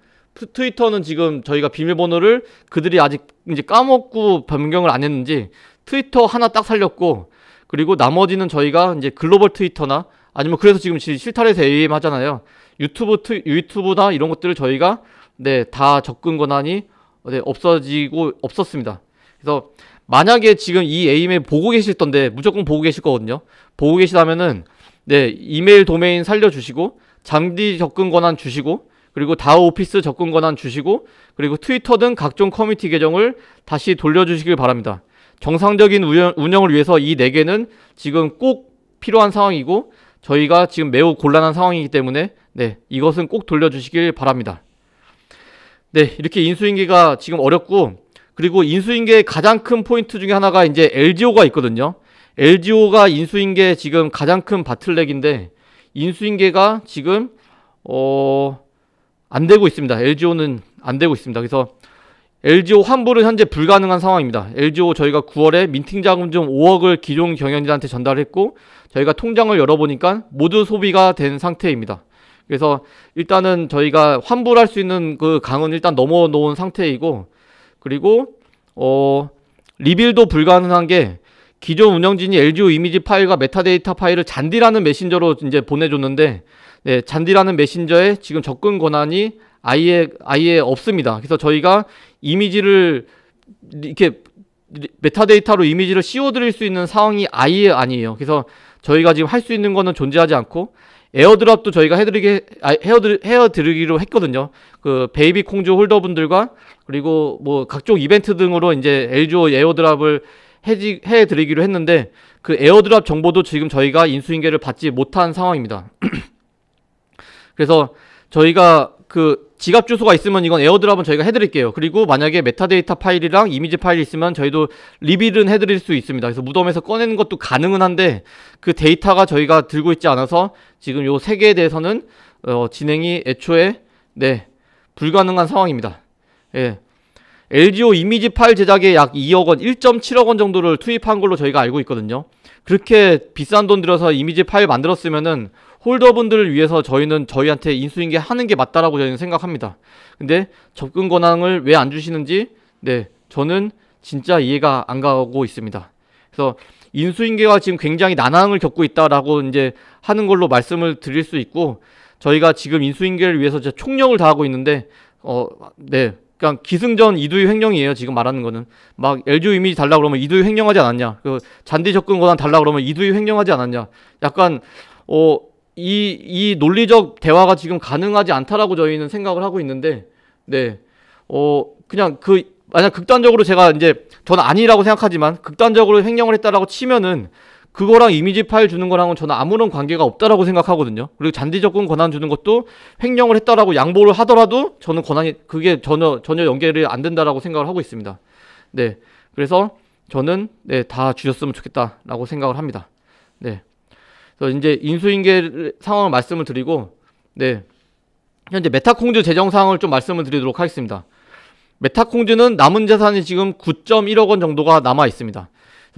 A: 트위터는 지금 저희가 비밀번호를 그들이 아직 이제 까먹고 변경을 안 했는지 트위터 하나 딱 살렸고 그리고 나머지는 저희가 이제 글로벌 트위터나 아니면 그래서 지금 실타래에서 AM 하잖아요. 유튜브, 트, 유튜브다 이런 것들을 저희가 네, 다 접근 권한이 네, 없어지고 없었습니다. 그래서 만약에 지금 이 에임에 보고 계실 던데 무조건 보고 계실 거거든요. 보고 계시다면은 네, 이메일 도메인 살려 주시고 장디 접근 권한 주시고 그리고 다우 오피스 접근 권한 주시고 그리고 트위터 등 각종 커뮤니티 계정을 다시 돌려 주시길 바랍니다. 정상적인 운영, 운영을 위해서 이4 개는 지금 꼭 필요한 상황이고 저희가 지금 매우 곤란한 상황이기 때문에 네 이것은 꼭 돌려주시길 바랍니다. 네 이렇게 인수인계가 지금 어렵고 그리고 인수인계의 가장 큰 포인트 중에 하나가 이제 LGO가 있거든요. LGO가 인수인계 지금 가장 큰 바틀렉인데 인수인계가 지금 어안 되고 있습니다. LGO는 안 되고 있습니다. 그래서 LGO 환불은 현재 불가능한 상황입니다. LGO 저희가 9월에 민팅 자금 중 5억을 기존 경영진한테 전달했고 저희가 통장을 열어보니까 모두 소비가 된 상태입니다. 그래서 일단은 저희가 환불할 수 있는 그 강은 일단 넘어 놓은 상태이고 그리고 어 리빌도 불가능한 게 기존 운영진이 LGU 이미지 파일과 메타데이터 파일을 잔디라는 메신저로 이제 보내줬는데 네, 잔디라는 메신저에 지금 접근 권한이 아예 아예 없습니다. 그래서 저희가 이미지를 이렇게 메타데이터로 이미지를 씌워드릴 수 있는 상황이 아예 아니에요. 그래서 저희가 지금 할 수 있는 거는 존재하지 않고 에어드랍도 저희가 해드리게 아, 헤어드 헤어드리기로 했거든요. 그 베이비 콩주 홀더분들과 그리고 뭐 각종 이벤트 등으로 이제 엘조 에어드랍을 해지, 해드리기로 했는데 그 에어드랍 정보도 지금 저희가 인수인계를 받지 못한 상황입니다. 그래서 저희가 그 지갑 주소가 있으면 이건 에어드랍은 저희가 해드릴게요. 그리고 만약에 메타데이터 파일이랑 이미지 파일이 있으면 저희도 리빌은 해드릴 수 있습니다. 그래서 무덤에서 꺼내는 것도 가능은 한데 그 데이터가 저희가 들고 있지 않아서 지금 요세 개에 대해서는 어, 진행이 애초에 네 불가능한 상황입니다. 예. LGO 이미지 파일 제작에 약 2억 원, 1.7억 원 정도를 투입한 걸로 저희가 알고 있거든요. 그렇게 비싼 돈 들여서 이미지 파일 만들었으면은 홀더분들을 위해서 저희는 저희한테 인수인계 하는 게 맞다라고 저희는 생각합니다. 근데 접근 권한을 왜 안 주시는지 네 저는 진짜 이해가 안 가고 있습니다. 그래서 인수인계가 지금 굉장히 난항을 겪고 있다라고 이제 하는 걸로 말씀을 드릴 수 있고 저희가 지금 인수인계를 위해서 제 총력을 다하고 있는데 어네그러 그러니까 기승전 이두희 횡령이에요 지금 말하는 거는 막 LG 이미지 달라 그러면 이두희 횡령하지 않았냐 그 잔디 접근 권한 달라 그러면 이두희 횡령하지 않았냐 약간 어 이, 이 논리적 대화가 지금 가능하지 않다라고 저희는 생각을 하고 있는데, 네. 어, 그냥 그, 만약 극단적으로 제가 이제, 저는 아니라고 생각하지만, 극단적으로 횡령을 했다라고 치면은, 그거랑 이미지 파일 주는 거랑은 저는 아무런 관계가 없다라고 생각하거든요. 그리고 잔디접근 권한 주는 것도 횡령을 했다라고 양보를 하더라도 저는 권한이 그게 전혀 전혀 연결이 안 된다라고 생각을 하고 있습니다. 네. 그래서 저는 네, 다 주셨으면 좋겠다라고 생각을 합니다. 네. 그래서 이제 인수인계 상황을 말씀을 드리고 네 현재 메타콩즈 재정 상황을 좀 말씀을 드리도록 하겠습니다. 메타콩즈는 남은 자산이 지금 9.1억 원 정도가 남아 있습니다.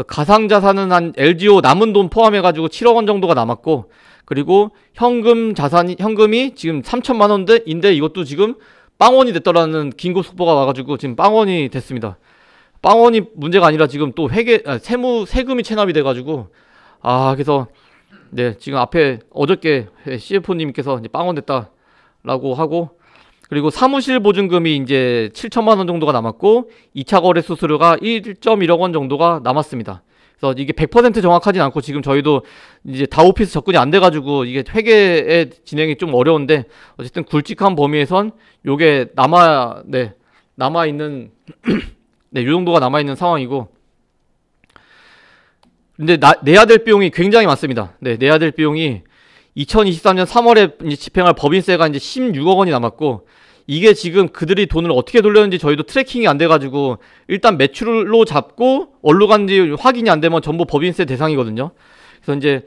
A: 가상 자산은 한 LGO 남은 돈 포함해 가지고 7억 원 정도가 남았고 그리고 현금 자산이 현금이 지금 3천만 원인데 대 이것도 지금 빵원이 됐더라는 긴급 속보가 와가지고 지금 빵원이 됐습니다. 빵원이 문제가 아니라 지금 또 회계 아, 세무 세금이 체납이 돼가지고 아 그래서 네, 지금 앞에 어저께 CFO님께서 빵원 됐다라고 하고 그리고 사무실 보증금이 이제 7천만 원 정도가 남았고 2차 거래 수수료가 1.1억 원 정도가 남았습니다. 그래서 이게 100% 정확하진 않고 지금 저희도 이제 다 오피스 접근이 안 돼가지고 이게 회계의 진행이 좀 어려운데 어쨌든 굵직한 범위에선 요게 남아 네 남아 있는 네요 정도가 남아 있는 상황이고 근데 나, 내야 될 비용이 굉장히 많습니다. 네, 내야 될 비용이 2023년 3월에 집행할 법인세가 이제 16억 원이 남았고 이게 지금 그들이 돈을 어떻게 돌렸는지 저희도 트래킹이 안 돼가지고 일단 매출로 잡고 어디로 간지 확인이 안 되면 전부 법인세 대상이거든요. 그래서 이제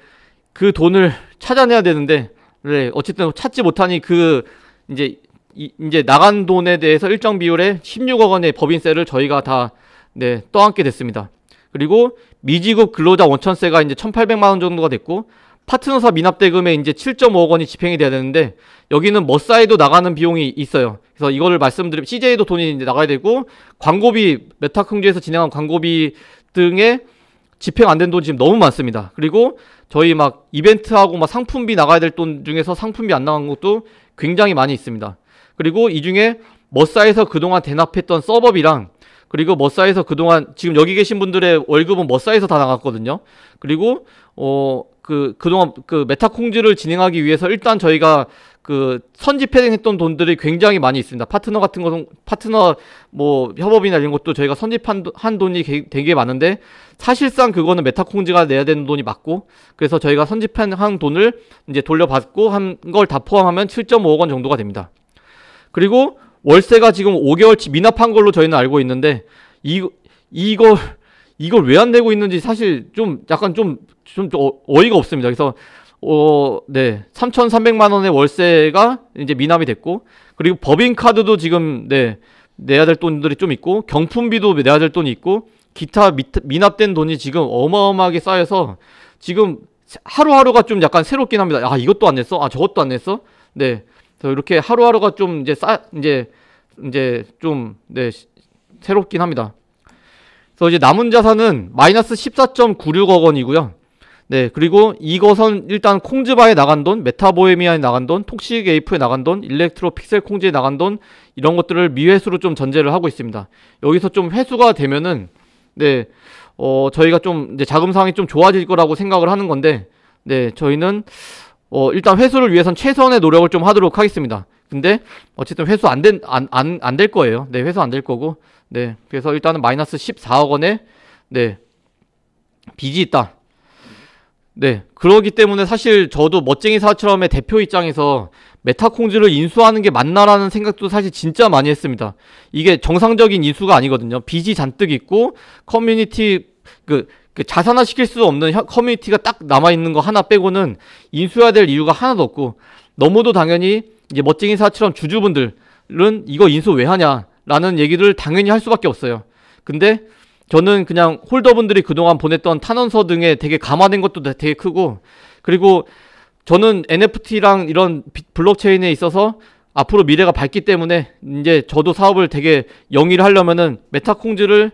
A: 그 돈을 찾아내야 되는데 네, 어쨌든 찾지 못하니 그 이제 이, 이제 나간 돈에 대해서 일정 비율의 16억 원의 법인세를 저희가 다 네, 떠안게 됐습니다. 그리고 미지급 근로자 원천세가 이제 1,800만 원 정도가 됐고 파트너사 미납대금에 이제 7.5억 원이 집행이 돼야 되는데 여기는 머사이도 나가는 비용이 있어요. 그래서 이거를 말씀드리면 c j 도 돈이 이제 나가야 되고 광고비 메타콩주에서 진행한 광고비 등의 집행 안 된 돈 지금 너무 많습니다. 그리고 저희 막 이벤트하고 막 상품비 나가야 될 돈 중에서 상품비 안 나간 것도 굉장히 많이 있습니다. 그리고 이 중에 머싸에서 그동안 대납했던 서버비랑 그리고 머싸에서 그동안 지금 여기 계신 분들의 월급은 머싸에서 다 나갔거든요. 그리고 어 그 그동안 그메타콩즈를 진행하기 위해서 일단 저희가 그 선집했던 돈들이 굉장히 많이 있습니다. 파트너 같은 것은 파트너 뭐 협업이나 이런 것도 저희가 선집한 한 돈이 되게 많은데 사실상 그거는 메타콩즈가 내야 되는 돈이 맞고 그래서 저희가 선집한 한 돈을 이제 돌려받고 한 걸 다 포함하면 7.5억 원 정도가 됩니다. 그리고 월세가 지금 5개월치 미납한 걸로 저희는 알고 있는데 이 이걸 이걸 왜 안 내고 있는지 사실 좀 약간 좀좀 좀 어, 어이가 없습니다. 그래서 어, 네. 3,300만 원의 월세가 이제 미납이 됐고 그리고 법인 카드도 지금 네. 내야 될 돈들이 좀 있고 경품비도 내야 될 돈이 있고 기타 미, 미납된 돈이 지금 어마어마하게 쌓여서 지금 하루하루가 좀 약간 새롭긴 합니다. 아, 이것도 안 냈어? 아, 저것도 안 냈어? 네. 그래서 이렇게 하루하루가 좀 이제 싸 이제 이제 좀 네 새롭긴 합니다. 그래서 이제 남은 자산은 마이너스 14.96억 원이고요. 네, 그리고 이것은 일단 콩즈바에 나간 돈, 메타보헤미아에 나간 돈, 톡식 에이프에 나간 돈, 일렉트로 픽셀 콩즈에 나간 돈 이런 것들을 미회수로 좀 전제를 하고 있습니다. 여기서 좀 회수가 되면은 네, 어 저희가 좀 이제 자금 상황이 좀 좋아질 거라고 생각을 하는 건데, 네, 저희는 어, 일단 회수를 위해선 최선의 노력을 좀 하도록 하겠습니다. 근데 어쨌든 회수 안 된 안 안 안 될 거예요. 네, 회수 안 될 거고. 네. 그래서 일단은 마이너스 14억 원에 네. 빚이 있다. 네. 그러기 때문에 사실 저도 멋쟁이 사처럼의 대표 입장에서 메타콩즈를 인수하는 게 맞나라는 생각도 사실 진짜 많이 했습니다. 이게 정상적인 인수가 아니거든요. 빚이 잔뜩 있고 커뮤니티 그그 자산화 시킬 수 없는 커뮤니티가 딱 남아있는 거 하나 빼고는 인수해야 될 이유가 하나도 없고 너무도 당연히 이제 멋쟁이 사처럼 주주분들은 이거 인수 왜 하냐라는 얘기를 당연히 할 수밖에 없어요. 근데 저는 그냥 홀더분들이 그동안 보냈던 탄원서 등에 되게 감화된 것도 되게 크고 그리고 저는 NFT랑 이런 블록체인에 있어서 앞으로 미래가 밝기 때문에 이제 저도 사업을 되게 영위를 하려면은 메타콩즈를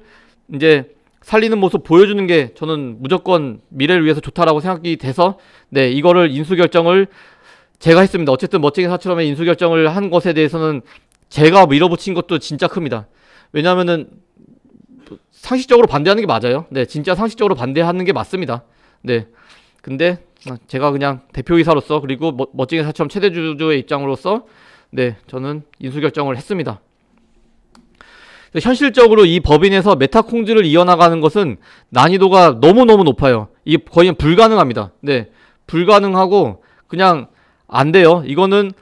A: 이제 살리는 모습 보여주는 게 저는 무조건 미래를 위해서 좋다라고 생각이 돼서 네 이거를 인수 결정을 제가 했습니다. 어쨌든 멋진 사처럼의 인수 결정을 한 것에 대해서는 제가 밀어붙인 것도 진짜 큽니다. 왜냐하면은 상식적으로 반대하는 게 맞아요. 네, 진짜 상식적으로 반대하는 게 맞습니다. 네, 근데 제가 그냥 대표이사로서 그리고 뭐, 멋진 사처럼 최대 주주의 입장으로서 네 저는 인수 결정을 했습니다. 현실적으로 이 법인에서 메타콩즈를 이어나가는 것은 난이도가 너무너무 높아요. 이게 거의 불가능합니다. 네. 불가능하고 그냥 안 돼요. 이거는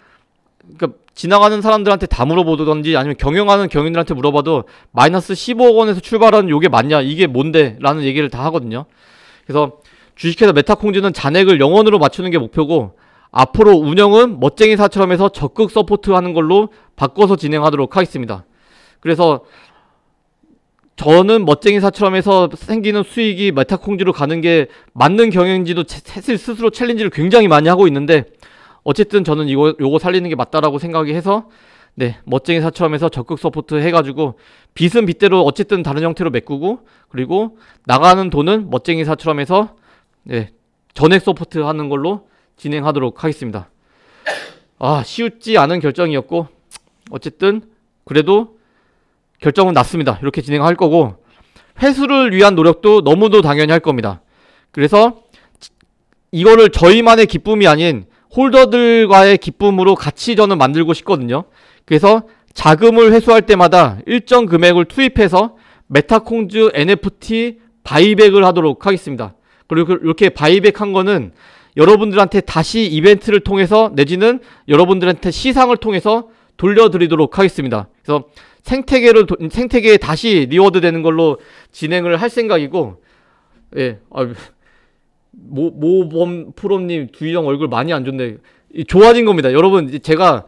A: 그니까 지나가는 사람들한테 다 물어보던지 아니면 경영하는 경인들한테 물어봐도 마이너스 15억 원에서 출발한 요게 맞냐? 이게 뭔데? 라는 얘기를 다 하거든요. 그래서 주식회사 메타콩즈는 잔액을 0원으로 맞추는 게 목표고 앞으로 운영은 멋쟁이사처럼 해서 적극 서포트하는 걸로 바꿔서 진행하도록 하겠습니다. 그래서 저는 멋쟁이 사처럼해서 생기는 수익이 메타콩지로 가는 게 맞는 경영인지도 사실 스스로 챌린지를 굉장히 많이 하고 있는데 어쨌든 저는 이거 요거 살리는 게 맞다라고 생각이 해서 네 멋쟁이 사처럼해서 적극 서포트 해가지고 빚은 빚대로 어쨌든 다른 형태로 메꾸고 그리고 나가는 돈은 멋쟁이 사처럼해서 네 전액 서포트 하는 걸로 진행하도록 하겠습니다. 아 쉬우지 않은 결정이었고 어쨌든 그래도 결정은 났습니다. 이렇게 진행할 거고 회수를 위한 노력도 너무도 당연히 할 겁니다. 그래서 이거를 저희만의 기쁨이 아닌 홀더들과의 기쁨으로 같이 저는 만들고 싶거든요. 그래서 자금을 회수할 때마다 일정 금액을 투입해서 메타콩즈 NFT 바이백을 하도록 하겠습니다. 그리고 이렇게 바이백한 거는 여러분들한테 다시 이벤트를 통해서 내지는 여러분들한테 시상을 통해서 돌려드리도록 하겠습니다. 그래서 생태계를 도, 생태계에 다시 리워드 되는 걸로 진행을 할 생각이고 예. 아, 모 모범 프로님 두희형 얼굴 많이 안 좋네. 좋아진 겁니다. 여러분 제가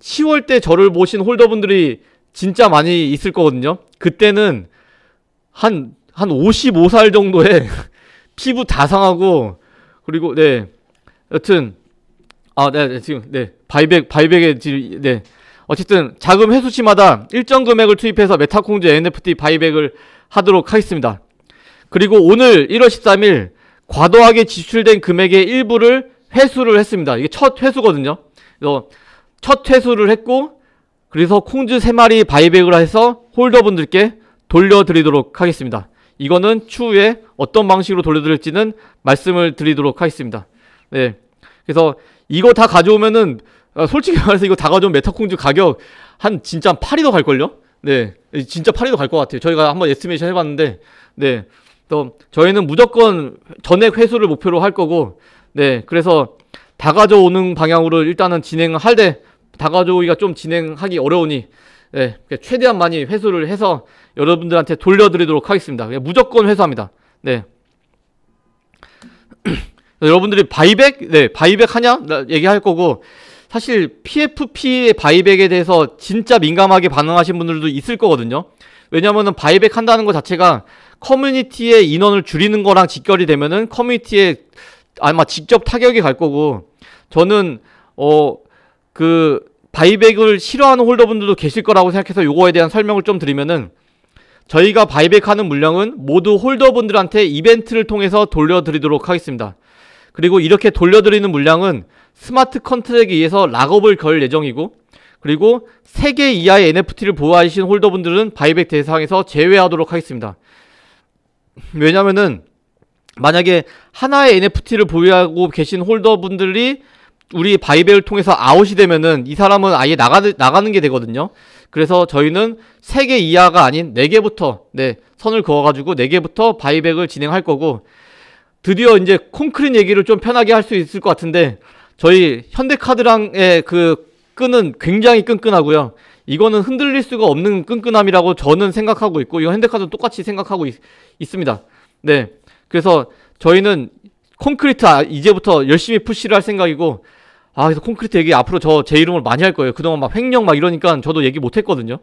A: 10월 때 저를 보신 홀더분들이 진짜 많이 있을 거거든요. 그때는 한, 한 55살 정도에 피부 다 상하고, 그리고, 네. 여튼, 아, 네, 네 지금, 네. 바이백, 바이백에 지금, 네. 어쨌든 자금 회수시마다 일정 금액을 투입해서 메타콩즈 NFT 바이백을 하도록 하겠습니다. 그리고 오늘 1월 13일 과도하게 지출된 금액의 일부를 회수를 했습니다. 이게 첫 회수거든요. 그래서 첫 회수를 했고 그래서 콩즈 3마리 바이백을 해서 홀더분들께 돌려드리도록 하겠습니다. 이거는 추후에 어떤 방식으로 돌려드릴지는 말씀을 드리도록 하겠습니다. 네. 그래서 이거 다 가져오면은 아, 솔직히 말해서 이거 다가좀 메타콩즈 가격 한 진짜 한8위더 갈걸요? 네. 진짜 8위더갈 것 같아요. 저희가 한번 에스티메이션 해봤는데, 네. 또 저희는 무조건 전액 회수를 목표로 할 거고, 네. 그래서 다가져 오는 방향으로 일단은 진행할 때 다가져오기가 좀 진행하기 어려우니, 네. 그러니까 최대한 많이 회수를 해서 여러분들한테 돌려드리도록 하겠습니다. 그냥 무조건 회수합니다. 네. 여러분들이 바이백? 네, 바이백 하냐? 얘기할 거고, 사실 PFP의 바이백에 대해서 진짜 민감하게 반응하신 분들도 있을 거거든요. 왜냐면은 바이백 한다는 것 자체가 커뮤니티의 인원을 줄이는 거랑 직결이 되면은 커뮤니티에 아마 직접 타격이 갈 거고 저는 어 그 바이백을 싫어하는 홀더분들도 계실 거라고 생각해서 요거에 대한 설명을 좀 드리면은 저희가 바이백하는 물량은 모두 홀더분들한테 이벤트를 통해서 돌려드리도록 하겠습니다. 그리고 이렇게 돌려드리는 물량은 스마트 컨트랙에 의해서 락업을 걸 예정이고 그리고 3개 이하의 NFT를 보유하신 홀더분들은 바이백 대상에서 제외하도록 하겠습니다. 왜냐면은 만약에 하나의 NFT를 보유하고 계신 홀더분들이 우리 바이백을 통해서 아웃이 되면은 이 사람은 아예 나가, 나가는 게 되거든요. 그래서 저희는 3개 이하가 아닌 4개부터, 네, 선을 그어가지고 4개부터 바이백을 진행할 거고, 드디어 이제 콘크린 얘기를 좀 편하게 할 수 있을 것 같은데, 저희 현대카드랑의 그 끈은 굉장히 끈끈하고요. 이거는 흔들릴 수가 없는 끈끈함이라고 저는 생각하고 있고 이거 현대카드도 똑같이 생각하고 있, 습니다 네. 그래서 저희는 콘크리트 아, 이제부터 열심히 푸시를 할 생각이고 아 그래서 콘크리트 얘기 앞으로 저 제 이름을 많이 할 거예요. 그동안 막 횡령 막 이러니까 저도 얘기 못 했거든요.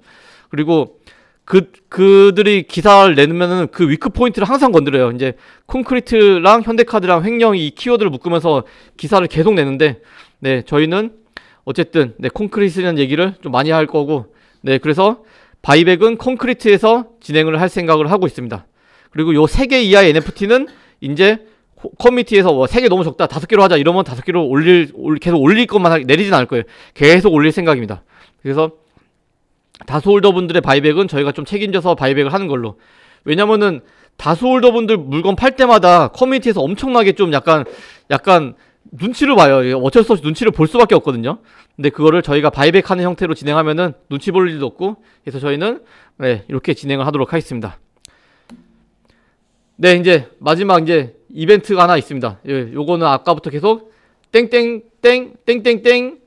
A: 그리고 그 그들이 기사를 내면은 그 위크 포인트를 항상 건드려요. 이제 콘크리트랑 현대카드랑 횡령 이 키워드를 묶으면서 기사를 계속 내는데 네 저희는 어쨌든 네 콘크리트라는 얘기를 좀 많이 할 거고 네 그래서 바이백은 콘크리트에서 진행을 할 생각을 하고 있습니다. 그리고 요 세 개 이하의 NFT는 이제 커뮤니티에서 뭐 세개 너무 적다 다섯 개로 하자 이러면 다섯 개로 올릴 계속 올릴 것만 내리진 않을 거예요. 계속 올릴 생각입니다. 그래서 다수홀더분들의 바이백은 저희가 좀 책임져서 바이백을 하는 걸로 왜냐면은 다수홀더분들 물건 팔 때마다 커뮤니티에서 엄청나게 좀 약간 약간 눈치를 봐요 어쩔 수 없이 눈치를 볼 수밖에 없거든요 근데 그거를 저희가 바이백하는 형태로 진행하면은 눈치 볼 일도 없고 그래서 저희는 네, 이렇게 진행을 하도록 하겠습니다 네 이제 마지막 이제 이벤트가 하나 있습니다 예, 요거는 아까부터 계속 땡땡땡 땡땡땡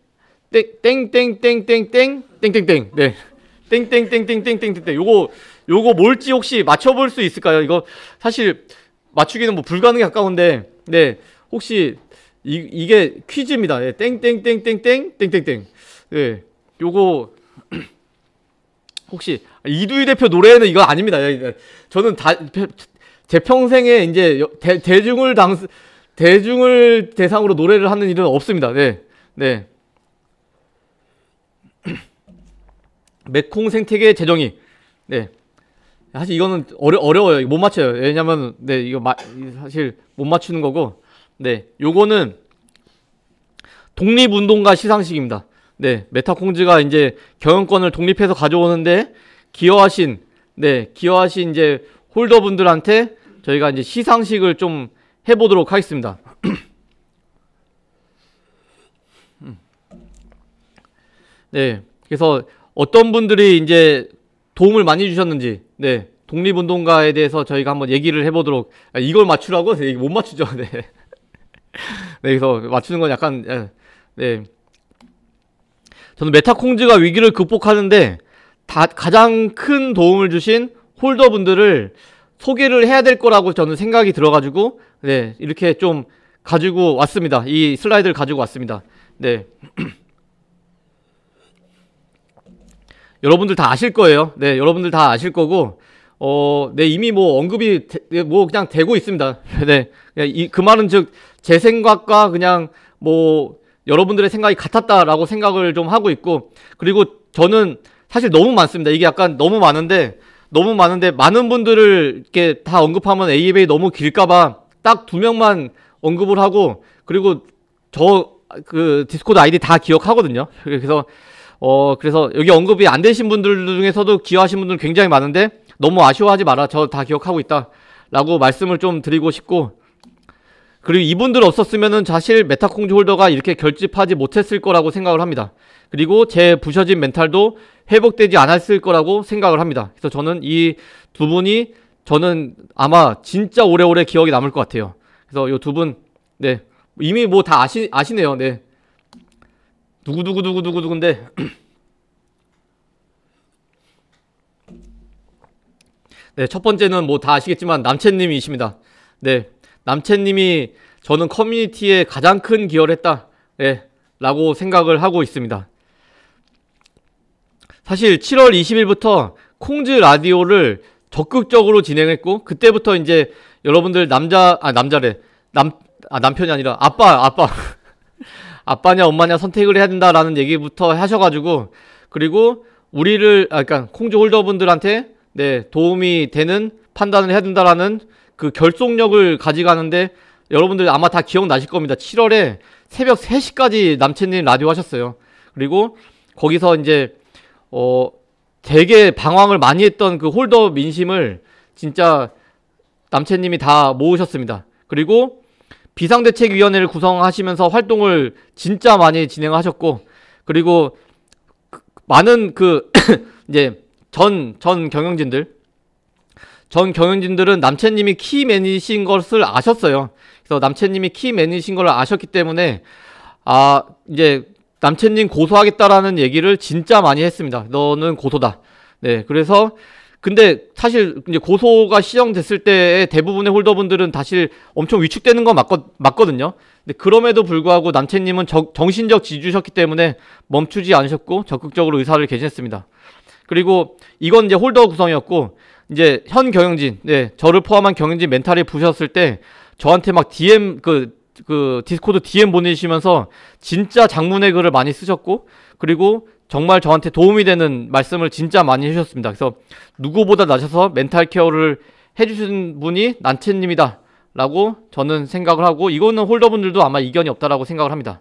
A: 땡땡땡땡땡땡땡땡땡 네 땡땡땡땡땡땡땡 요거 요거 뭘지 혹시 맞춰볼 수 있을까요? 이거 사실 맞추기는 뭐 불가능에 가까운데 네 혹시 이, 이게 퀴즈입니다 네, 예, 땡땡땡땡땡땡땡땡 네 예, 요거 혹시 아, 이두희 대표 노래는 이거 아닙니다 예, 저는 다 제 평생에 이제 대, 대중을 당 대중을 대상으로 노래를 하는 일은 없습니다 네 네. 메콩 생태계 재정이 네 사실 이거는 어려 어려워요 못 맞춰요 왜냐면 네 이거 마, 사실 못 맞추는 거고 네 요거는 독립운동가 시상식입니다 네 메타콩즈가 이제 경영권을 독립해서 가져오는데 기여하신 네 기여하신 이제 홀더분들한테 저희가 이제 시상식을 좀 해보도록 하겠습니다 네 그래서 어떤 분들이 이제 도움을 많이 주셨는지 네 독립운동가에 대해서 저희가 한번 얘기를 해보도록 아, 이걸 맞추라고 네, 못 맞추죠 네. 네 그래서 맞추는 건 약간 예, 네 저는 메타콩즈가 위기를 극복하는데 다, 가장 큰 도움을 주신 홀더분들을 소개를 해야 될 거라고 저는 생각이 들어가지고 네 이렇게 좀 가지고 왔습니다 이 슬라이드를 가지고 왔습니다 네 여러분들 다 아실 거예요. 네, 여러분들 다 아실 거고, 어, 네, 이미 뭐 언급이, 되, 네, 뭐 그냥 되고 있습니다. 네. 이, 그 말은 즉, 제 생각과 그냥 뭐, 여러분들의 생각이 같았다라고 생각을 좀 하고 있고, 그리고 저는 사실 너무 많습니다. 이게 약간 너무 많은데, 너무 많은데, 많은 분들을 이렇게 다 언급하면 AMA 너무 길까봐 딱 두 명만 언급을 하고, 그리고 저, 그 디스코드 아이디 다 기억하거든요. 그래서 어 그래서 여기 언급이 안 되신 분들 중에서도 기여하신 분들 굉장히 많은데 너무 아쉬워하지 마라 저 다 기억하고 있다 라고 말씀을 좀 드리고 싶고 그리고 이분들 없었으면은 사실 메타콩즈 홀더가 이렇게 결집하지 못했을 거라고 생각을 합니다. 그리고 제 부셔진 멘탈도 회복되지 않았을 거라고 생각을 합니다. 그래서 저는 이 두 분이 저는 아마 진짜 오래오래 기억이 남을 것 같아요. 그래서 이 두 분, 네. 이미 뭐 다 아시, 아시네요. 네. 누구누구누구누구누군데 네, 첫 번째는 뭐 다 아시겠지만 남채님이십니다. 네, 남채님이 저는 커뮤니티에 가장 큰 기여를 했다. 네, 라고 생각을 하고 있습니다. 사실 7월 20일부터 콩즈 라디오를 적극적으로 진행했고 그때부터 이제 여러분들 남자 아 남자래 남아 남편이 아니라 아빠 아빠 아빠냐 엄마냐 선택을 해야 된다라는 얘기부터 하셔가지고 그리고 우리를 아그니까 콩조 홀더분들한테 네 도움이 되는 판단을 해야 된다라는 그 결속력을 가져가는데 여러분들 아마 다 기억나실 겁니다. 7월에 새벽 3시까지 남친님 라디오 하셨어요. 그리고 거기서 이제 어 되게 방황을 많이 했던 그 홀더 민심을 진짜 남채님이 다 모으셨습니다. 그리고 비상대책위원회를 구성하시면서 활동을 진짜 많이 진행하셨고 그리고 그 많은 그 이제 전 전 경영진들 전 경영진들은 남채님이 키맨이신 것을 아셨어요. 그래서 남채님이 키맨이신 걸 아셨기 때문에 아 이제 남채님 고소하겠다라는 얘기를 진짜 많이 했습니다. 너는 고소다. 네, 그래서 근데 사실 이제 고소가 시정됐을 때 대부분의 홀더분들은 다시 엄청 위축되는 건 맞거, 맞거든요. 근데 그럼에도 불구하고 남채님은 저, 정신적 지주셨기 때문에 멈추지 않으셨고 적극적으로 의사를 개진했습니다. 그리고 이건 이제 홀더 구성이었고 이제 현 경영진, 네, 저를 포함한 경영진 멘탈이 부셨을 때 저한테 막 DM 그, 그 디스코드 DM 보내시면서 진짜 장문의 글을 많이 쓰셨고 그리고 정말 저한테 도움이 되는 말씀을 진짜 많이 해주셨습니다. 그래서 누구보다 나셔서 멘탈 케어를 해주신 분이 난체님이다. 라고 저는 생각을 하고 이거는 홀더분들도 아마 이견이 없다라고 생각을 합니다.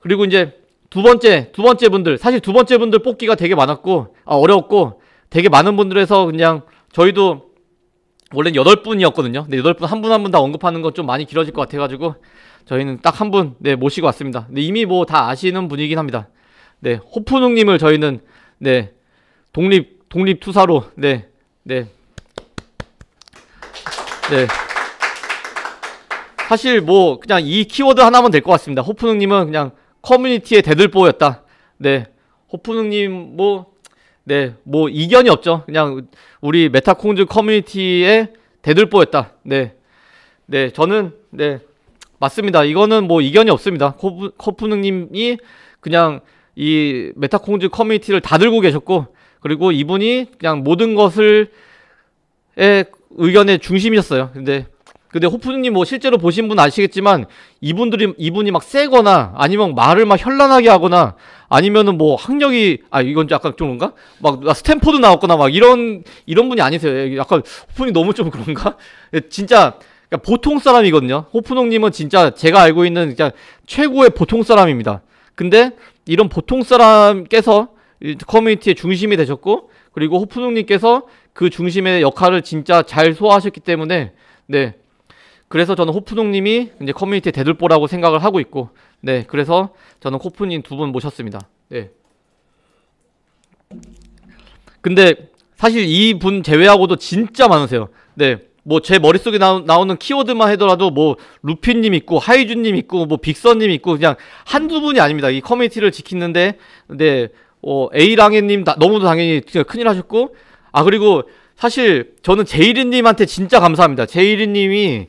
A: 그리고 이제 두 번째, 두 번째 분들, 사실 두 번째 분들 뽑기가 되게 많았고, 아, 어려웠고, 되게 많은 분들에서 그냥 저희도 원래는 여덟 분이었거든요. 근데 여덟 분 한 분 한 분 다 언급하는 건 좀 많이 길어질 것 같아가지고 저희는 딱 한 분, 네, 모시고 왔습니다. 근데 이미 뭐 다 아시는 분이긴 합니다. 네, 호프농님을 저희는 네 독립 독립 투사로 네 네, 네. 사실 뭐 그냥 이 키워드 하나면 될 것 같습니다. 호프능님은 그냥 커뮤니티의 대들보였다. 네, 호프능님 뭐 네, 뭐 이견이 없죠. 그냥 우리 메타콩즈 커뮤니티의 대들보였다. 네, 네, 저는 네 맞습니다. 이거는 뭐 이견이 없습니다. 코프, 코프능님이 그냥 이 메타콩즈 커뮤니티를 다 들고 계셨고 그리고 이분이 그냥 모든 것을 의견의 중심이었어요. 근데 근데 호프님 뭐 실제로 보신 분 아시겠지만 이분들이 이분이 막 세거나 아니면 말을 막 현란하게 하거나 아니면은 뭐 학력이 아 이건 좀 약간 좀 그런가 막 스탠포드 나왔거나 막 이런 이런 분이 아니세요. 예, 약간 호프님 너무 좀 그런가? 예, 진짜 그러니까 보통 사람이거든요. 호프농님은 진짜 제가 알고 있는 진짜 최고의 보통 사람입니다. 근데 이런 보통 사람께서 커뮤니티의 중심이 되셨고 그리고 호프농님께서 그 중심의 역할을 진짜 잘 소화하셨기 때문에 네 그래서 저는 호프농님이 이제 커뮤니티의 대들보라고 생각을 하고 있고 네 그래서 저는 호프님 두 분 모셨습니다 네 근데 사실 이 분 제외하고도 진짜 많으세요 네 뭐제 머릿속에 나오, 나오는 키워드만 하더라도 뭐 루피님 있고 하이준님 있고 뭐 빅선님 있고 그냥 한두 분이 아닙니다. 이 커뮤니티를 지키는데 근데 어, A랑해님 너무도 당연히 큰일 하셨고 아 그리고 사실 저는 제이리님한테 진짜 감사합니다. 제이리님이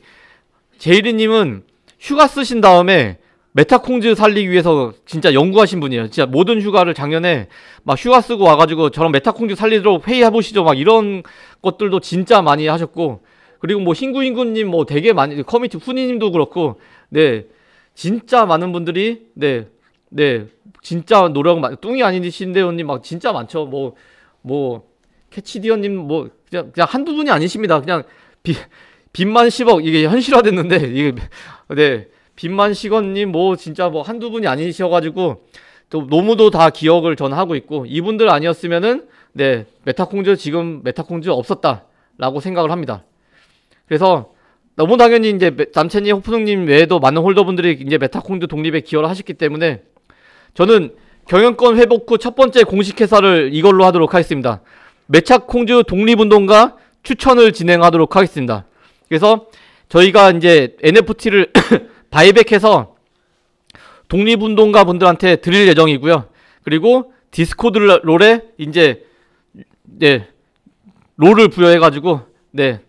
A: 제이리님은 휴가 쓰신 다음에 메타콩즈 살리기 위해서 진짜 연구하신 분이에요. 진짜 모든 휴가를 작년에 막 휴가 쓰고 와가지고 저런 메타콩즈 살리도록 회의해보시죠. 막 이런 것들도 진짜 많이 하셨고, 그리고 뭐 흰구인구님 뭐 되게 많이 커뮤니티 훈이님도 그렇고 네 진짜 많은 분들이 네네 네, 진짜 노력 많 뚱이 아니신데요님 막 진짜 많죠 뭐뭐 뭐, 뭐 캐치디어님 뭐 그냥 그냥 한두분이 아니십니다 그냥 비 빚만 10억 이게 현실화됐는데 이게 네 빚만 10억님 뭐 진짜 뭐 한두 분이 아니셔가지고 또 너무도 다 기억을 전 하고 있고 이분들 아니었으면은 네 메타콩즈 지금 메타콩즈 없었다라고 생각을 합니다. 그래서 너무 당연히 이제 남채님, 호프농님 외에도 많은 홀더분들이 이제 메타콩드 독립에 기여를 하셨기 때문에 저는 경영권 회복 후 첫 번째 공식 회사를 이걸로 하도록 하겠습니다. 메차콩주 독립운동가 추천을 진행하도록 하겠습니다. 그래서 저희가 이제 NFT를 바이백해서 독립운동가 분들한테 드릴 예정이고요. 그리고 디스코드 롤에 이제 네 롤을 부여해가지고 네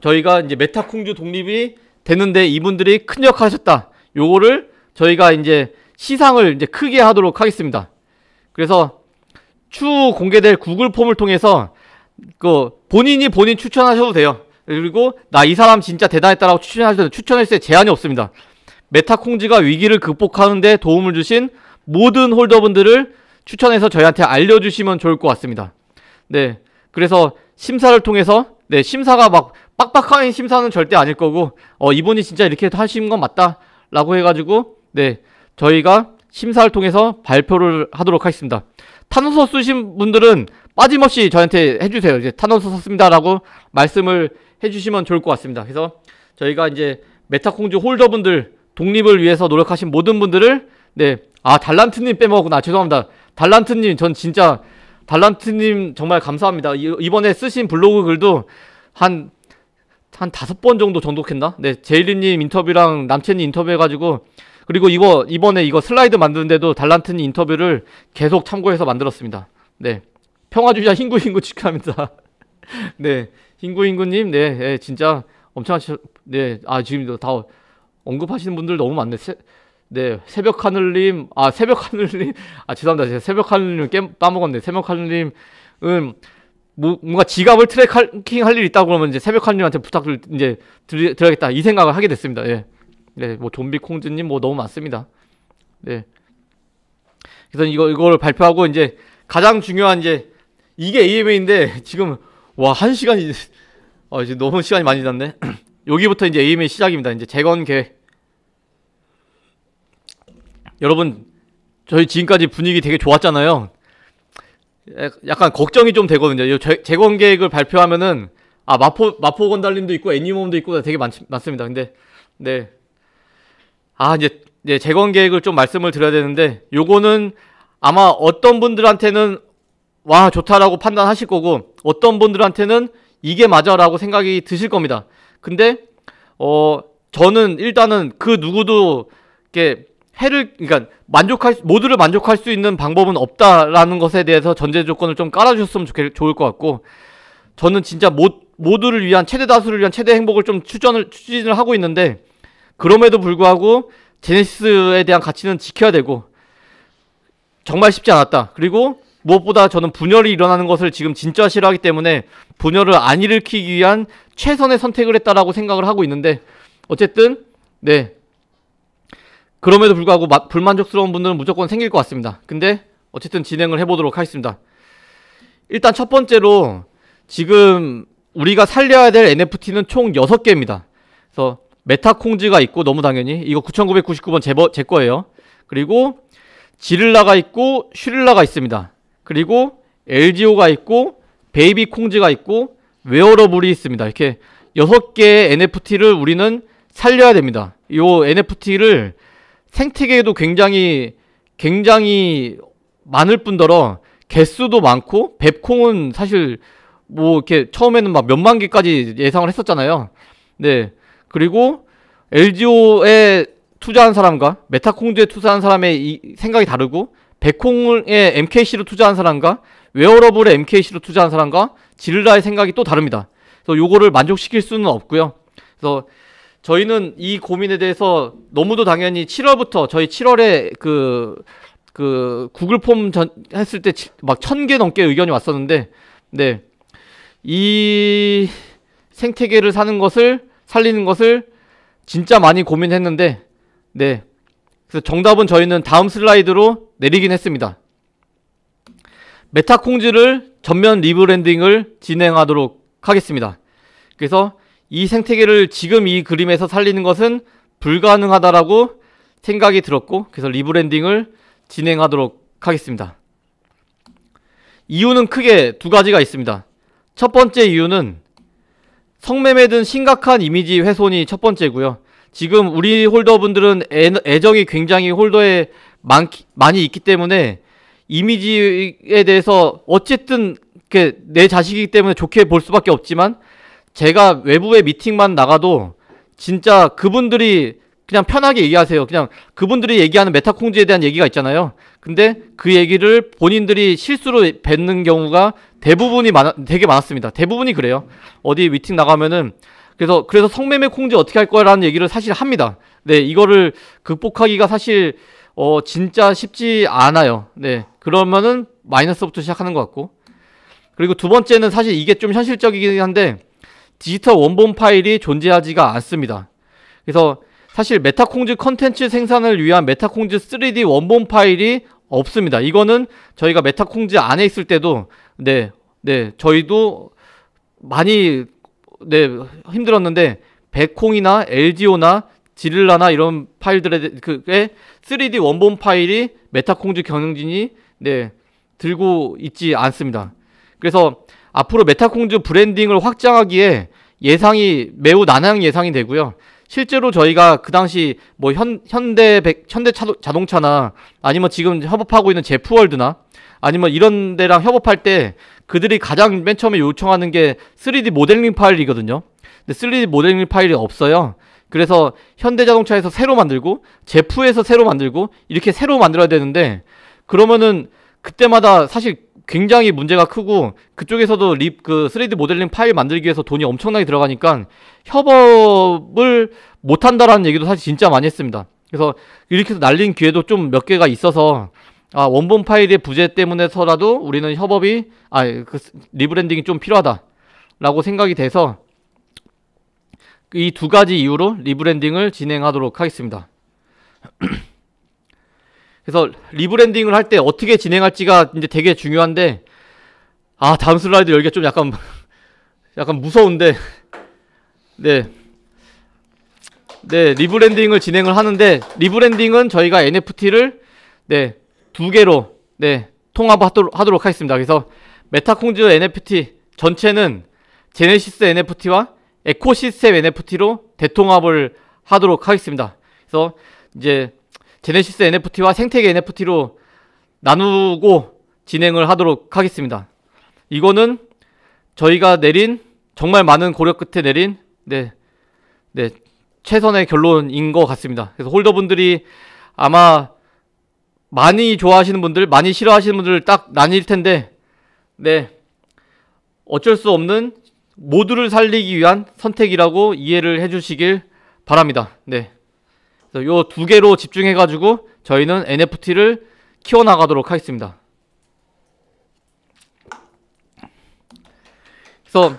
A: 저희가 이제 메타콩주 독립이 되는데 이분들이 큰 역할하셨다. 요거를 저희가 이제 시상을 이제 크게 하도록 하겠습니다. 그래서 추후 공개될 구글 폼을 통해서 그 본인이 본인 추천하셔도 돼요. 그리고 나 이 사람 진짜 대단했다라고 추천하셔도 추천했을 때 제한이 없습니다. 메타콩지가 위기를 극복하는데 도움을 주신 모든 홀더분들을 추천해서 저희한테 알려주시면 좋을 것 같습니다. 네, 그래서 심사를 통해서 네, 심사가 막 빡빡한 심사는 절대 아닐 거고 어 이분이 진짜 이렇게 하신 건 맞다라고 해가지고 네 저희가 심사를 통해서 발표를 하도록 하겠습니다. 탄원서 쓰신 분들은 빠짐없이 저한테 해주세요. 이제 탄원서 썼습니다라고 말씀을 해주시면 좋을 것 같습니다. 그래서 저희가 이제 메타콩주 홀더분들 독립을 위해서 노력하신 모든 분들을 네아 달란트님 빼먹었구나 죄송합니다. 달란트님 전 진짜 달란트님 정말 감사합니다. 이, 번에 쓰신 블로그 글도 한, 한 다섯 번 정도 전독했나? 네, 제일리님 인터뷰랑 남친님 인터뷰 해가지고, 그리고 이거, 이번에 이거 슬라이드 만드는데도 달란트님 인터뷰를 계속 참고해서 만들었습니다. 네. 평화주의자 흰구흰구 축하합니다. 네. 흰구흰구님, 네, 네, 진짜 엄청, 하시, 네, 아, 지금 다 언급하시는 분들 너무 많네. 세, 네, 새벽 하늘님, 아, 새벽 하늘님, 아, 죄송합니다. 제가 새벽 하늘님 깨, 까먹었네. 새벽 하늘님은, 뭐, 뭔가 지갑을 트래킹 할 일이 있다고 그러면 이제 새벽 하늘님한테 부탁을 이제 드리, 드려야겠다. 이 생각을 하게 됐습니다. 예. 네, 뭐, 좀비 콩즈님 뭐 너무 많습니다. 네. 그래서 이거, 이걸 발표하고 이제 가장 중요한 이제 이게 AMA인데 지금, 와, 한 시간이, 아, 이제 너무 시간이 많이 지났네. 여기부터 이제 AMA 시작입니다. 이제 재건 계획. 여러분 저희 지금까지 분위기 되게 좋았잖아요. 약간 걱정이 좀 되거든요. 재, 건 계획을 발표하면은 아 마포 마포 건달님도 있고 애니몸도 있고 되게 많, 많습니다. 근데 네. 아 이제 이 재건 계획을 좀 말씀을 드려야 되는데 요거는 아마 어떤 분들한테는 와 좋다라고 판단하실 거고 어떤 분들한테는 이게 맞아라고 생각이 드실 겁니다. 근데 어 저는 일단은 그 누구도 이렇게 해를 그러니까 만족할 모두를 만족할 수 있는 방법은 없다라는 것에 대해서 전제 조건을 좀 깔아주셨으면 좋겠, 좋을 것 같고 저는 진짜 모, 모두를 위한 최대 다수를 위한 최대 행복을 좀 추전을 추진을 하고 있는데 그럼에도 불구하고 제네시스에 대한 가치는 지켜야 되고 정말 쉽지 않았다. 그리고 무엇보다 저는 분열이 일어나는 것을 지금 진짜 싫어하기 때문에 분열을 안 일으키기 위한 최선의 선택을 했다라고 생각을 하고 있는데 어쨌든 네 그럼에도 불구하고 마, 불만족스러운 분들은 무조건 생길 것 같습니다. 근데 어쨌든 진행을 해보도록 하겠습니다. 일단 첫 번째로 지금 우리가 살려야 될 NFT는 총 6개입니다. 그래서 메타콩즈가 있고 너무 당연히 이거 9999번 제, 제 거예요. 그리고 지릴라가 있고 슈릴라가 있습니다. 그리고 LGO가 있고 베이비콩즈가 있고 웨어러블이 있습니다. 이렇게 6개의 NFT를 우리는 살려야 됩니다. 이 NFT를 생태계에도 굉장히 굉장히 많을 뿐더러 개수도 많고 뱁콩은 사실 뭐 이렇게 처음에는 막 몇만 개까지 예상을 했었잖아요. 네. 그리고 LGO에 투자한 사람과 메타콩즈에 투자한 사람의 생각이 다르고 백콩에 MKC로 투자한 사람과 웨어러블에 MKC로 투자한 사람과 지르라의 생각이 또 다릅니다. 그래서 요거를 만족시킬 수는 없고요. 그래서 저희는 이 고민에 대해서 너무도 당연히 7월부터 저희 7월에 그, 그 구글 폼 전, 했을 때 막 천 개 넘게 의견이 왔었는데, 네. 이 생태계를 사는 것을, 살리는 것을 진짜 많이 고민했는데, 네. 그래서 정답은 저희는 다음 슬라이드로 내리긴 했습니다. 메타콩즈를 전면 리브랜딩을 진행하도록 하겠습니다. 그래서 이 생태계를 지금 이 그림에서 살리는 것은 불가능하다라고 생각이 들었고 그래서 리브랜딩을 진행하도록 하겠습니다. 이유는 크게 두 가지가 있습니다. 첫 번째 이유는 성매매 등 심각한 이미지 훼손이 첫 번째고요. 지금 우리 홀더분들은 애, 정이 굉장히 홀더에 많, 많이 있기 때문에 이미지에 대해서 어쨌든 내 자식이기 때문에 좋게 볼 수밖에 없지만 제가 외부의 미팅만 나가도 진짜 그분들이 그냥 편하게 얘기하세요. 그냥 그분들이 얘기하는 메타콩지에 대한 얘기가 있잖아요. 근데 그 얘기를 본인들이 실수로 뱉는 경우가 대부분이 많아, 되게 많았습니다. 대부분이 그래요. 어디 미팅 나가면은 그래서 그래서 성매매 콩지 어떻게 할 거야라는 얘기를 사실 합니다. 네, 이거를 극복하기가 사실 어 진짜 쉽지 않아요. 네. 그러면은 마이너스부터 시작하는 것 같고. 그리고 두 번째는 사실 이게 좀 현실적이긴 한데 디지털 원본 파일이 존재하지가 않습니다. 그래서 사실 메타콩즈 컨텐츠 생산을 위한 메타콩즈 3D 원본 파일이 없습니다. 이거는 저희가 메타콩즈 안에 있을 때도 네, 네, 저희도 많이 네, 힘들었는데 백콩이나 LGO나 지릴라나 이런 파일들의 그 3D 원본 파일이 메타콩즈 경영진이 네, 들고 있지 않습니다. 그래서 앞으로 메타콩즈 브랜딩을 확장하기에 예상이 매우 난항 예상이 되고요. 실제로 저희가 그 당시 뭐 현, 현대 백, 현대 차도, 자동차나 아니면 지금 협업하고 있는 제프월드나 아니면 이런 데랑 협업할 때 그들이 가장 맨 처음에 요청하는 게 3D 모델링 파일이거든요. 근데 3D 모델링 파일이 없어요. 그래서 현대 자동차에서 새로 만들고 제프에서 새로 만들고 이렇게 새로 만들어야 되는데 그러면은 그때마다 사실 굉장히 문제가 크고 그쪽에서도 립그 3D 모델링 파일 만들기 위해서 돈이 엄청나게 들어가니까 협업을 못 한다라는 얘기도 사실 진짜 많이 했습니다. 그래서 이렇게 해서 날린 기회도 좀 몇 개가 있어서 아, 원본 파일의 부재 때문에서라도 우리는 협업이 아, 그 리브랜딩이 좀 필요하다라고 생각이 돼서 이 두 가지 이유로 리브랜딩을 진행하도록 하겠습니다. 그래서 리브랜딩을 할 때 어떻게 진행할지가 이제 되게 중요한데 아 다음 슬라이드 열기가 좀 약간 약간 무서운데 네. 네, 리브랜딩을 진행을 하는데 리브랜딩은 저희가 NFT를 네, 두 개로 네, 통합하도록 하도록 하겠습니다. 그래서 메타콩즈 NFT 전체는 제네시스 NFT와 에코시스템 NFT로 대통합을 하도록 하겠습니다. 그래서 이제 제네시스 NFT와 생태계 NFT로 나누고 진행을 하도록 하겠습니다. 이거는 저희가 내린 정말 많은 고려 끝에 내린 네, 네 최선의 결론인 것 같습니다. 그래서 홀더분들이 아마 많이 좋아하시는 분들, 많이 싫어하시는 분들 딱 나뉠 텐데, 네. 어쩔 수 없는 모두를 살리기 위한 선택이라고 이해를 해주시길 바랍니다. 네. 요두 개로 집중해가지고 저희는 NFT를 키워나가도록 하겠습니다. 그래서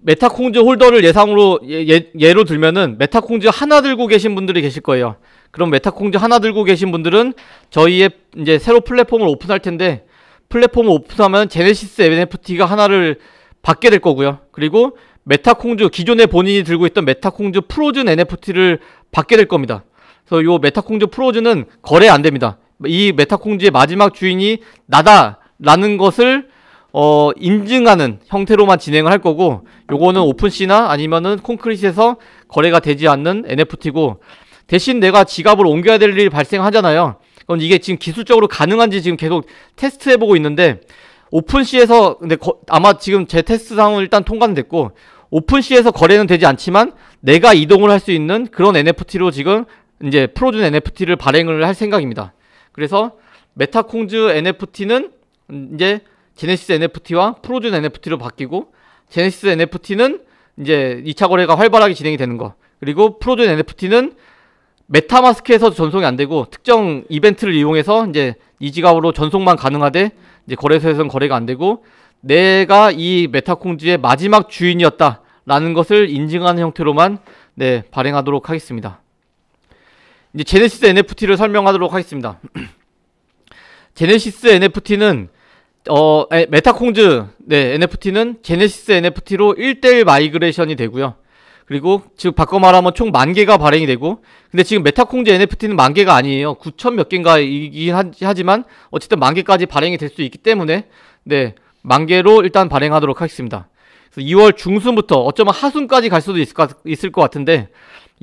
A: 메타콩즈 홀더를 예상으로 예, 예, 예로 들면은 메타콩즈 하나 들고 계신 분들이 계실 거예요. 그럼 메타콩즈 하나 들고 계신 분들은 저희의 이제 새로 플랫폼을 오픈할 텐데 플랫폼을 오픈하면 제네시스 NFT가 하나를 받게 될 거고요. 그리고 메타콩주 기존에 본인이 들고 있던 메타콩주 프로즌 NFT를 받게 될 겁니다. 그래서 이 메타콩주 프로즌은 거래 안 됩니다. 이 메타콩주의 마지막 주인이 나다라는 것을 어, 인증하는 형태로만 진행을 할 거고 요거는 오픈시나 아니면은 콘크릿에서 리 거래가 되지 않는 NFT고 대신 내가 지갑을 옮겨야 될 일이 발생하잖아요. 그럼 이게 지금 기술적으로 가능한지 지금 계속 테스트해보고 있는데 오픈시에서 근데 거, 아마 지금 제 테스트상은 일단 통과는 됐고 오픈시에서 거래는 되지 않지만 내가 이동을 할 수 있는 그런 NFT로 지금 이제 프로준 NFT를 발행을 할 생각입니다. 그래서 메타콩즈 NFT는 이제 제네시스 NFT와 프로준 NFT로 바뀌고 제네시스 NFT는 이제 2차 거래가 활발하게 진행이 되는 거. 그리고 프로준 NFT는 메타마스크에서 전송이 안 되고 특정 이벤트를 이용해서 이제 이지갑으로 전송만 가능하되 이제 거래소에서는 거래가 안 되고 내가 이메타콩즈의 마지막 주인이었다 라는 것을 인증하는 형태로만 네 발행하도록 하겠습니다 이제 제네시스 NFT를 설명하도록 하겠습니다 제네시스 NFT는 어 에, 메타콩즈 네 NFT는 제네시스 NFT로 1대1 마이그레이션이 되고요 그리고 즉 바꿔 말하면 총 만개가 발행이 되고 근데 지금 메타콩즈 NFT는 만개가 아니에요 9천 몇 개인가이긴 하지만 어쨌든 만개까지 발행이 될 수 있기 때문에 네 만개로 일단 발행하도록 하겠습니다. 2월 중순부터 어쩌면 하순까지 갈 수도 있을 것, 있을 것 같은데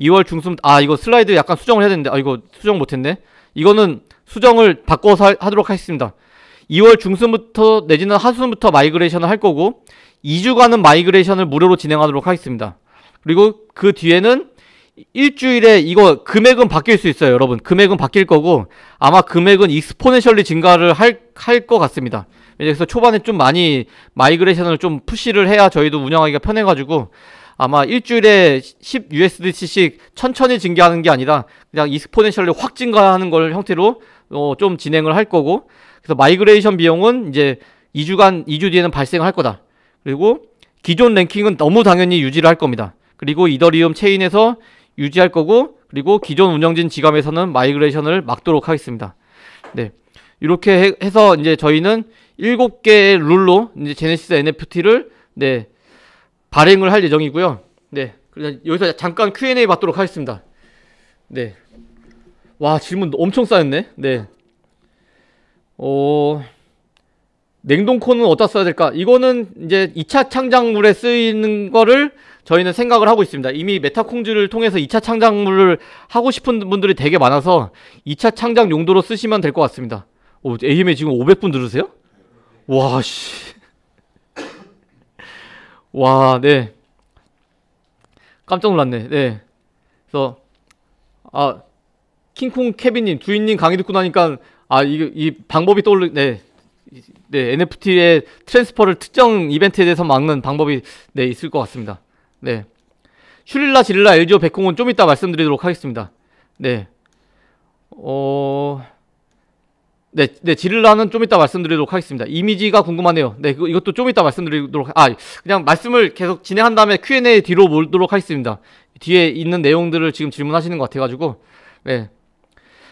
A: 2월 중순 아 이거 슬라이드 약간 수정을 해야 되는데 아 이거 수정 못했네 이거는 수정을 바꿔서 하, 도록 하겠습니다 2월 중순부터 내지는 하순부터 마이그레이션을 할 거고 2주간은 마이그레이션을 무료로 진행하도록 하겠습니다 그리고 그 뒤에는 일주일에 이거 금액은 바뀔 수 있어요, 여러분. 금액은 바뀔 거고 아마 금액은 익스포네셜리 증가를 할할 것 같습니다. 그래서 초반에 좀 많이 마이그레이션을 좀 푸시를 해야 저희도 운영하기가 편해가지고 아마 일주일에 10 USDC씩 천천히 증가하는 게 아니라 그냥 익스포네셜리 확 증가하는 걸 형태로 어, 좀 진행을 할 거고 그래서 마이그레이션 비용은 이제 2주간 2주 뒤에는 발생할 거다. 그리고 기존 랭킹은 너무 당연히 유지를 할 겁니다. 그리고 이더리움 체인에서 유지할 거고 그리고 기존 운영진 지갑에서는 마이그레이션을 막도록 하겠습니다. 네. 이렇게 해, 서 이제 저희는 7개의 룰로 이제 제네시스 NFT를 네. 발행을 할 예정이고요. 네. 그래서 여기서 잠깐 Q&A 받도록 하겠습니다. 네. 와, 질문 엄청 쌓였네. 네. 어 냉동코는 어디다 써야 될까? 이거는 이제 2차 창작물에 쓰이는 거를 저희는 생각을 하고 있습니다. 이미 메타콩즈를 통해서 2차 창작물을 하고 싶은 분들이 되게 많아서 2차 창작 용도로 쓰시면 될 것 같습니다. 오, AM에 지금 500분 들으세요? 와, 씨. 와, 네. 깜짝 놀랐네. 네. 그래서 아 킹콩 케빈님 주인님 강의 듣고 나니까 아이이 방법이 떠올르 네. 네 NFT의 트랜스퍼를 특정 이벤트에 대해서 막는 방법이 네 있을 것 같습니다. 네. 슈릴라, 지릴라 엘지오, 백홍은좀 이따 말씀드리도록 하겠습니다. 네. 어... 네, 네, 지릴라는 좀 이따 말씀드리도록 하겠습니다. 이미지가 궁금하네요. 네, 그, 이것도 좀 이따 말씀드리도록, 하... 아, 그냥 말씀을 계속 진행한 다음에 Q&A 뒤로 몰도록 하겠습니다. 뒤에 있는 내용들을 지금 질문하시는 것 같아가지고, 네.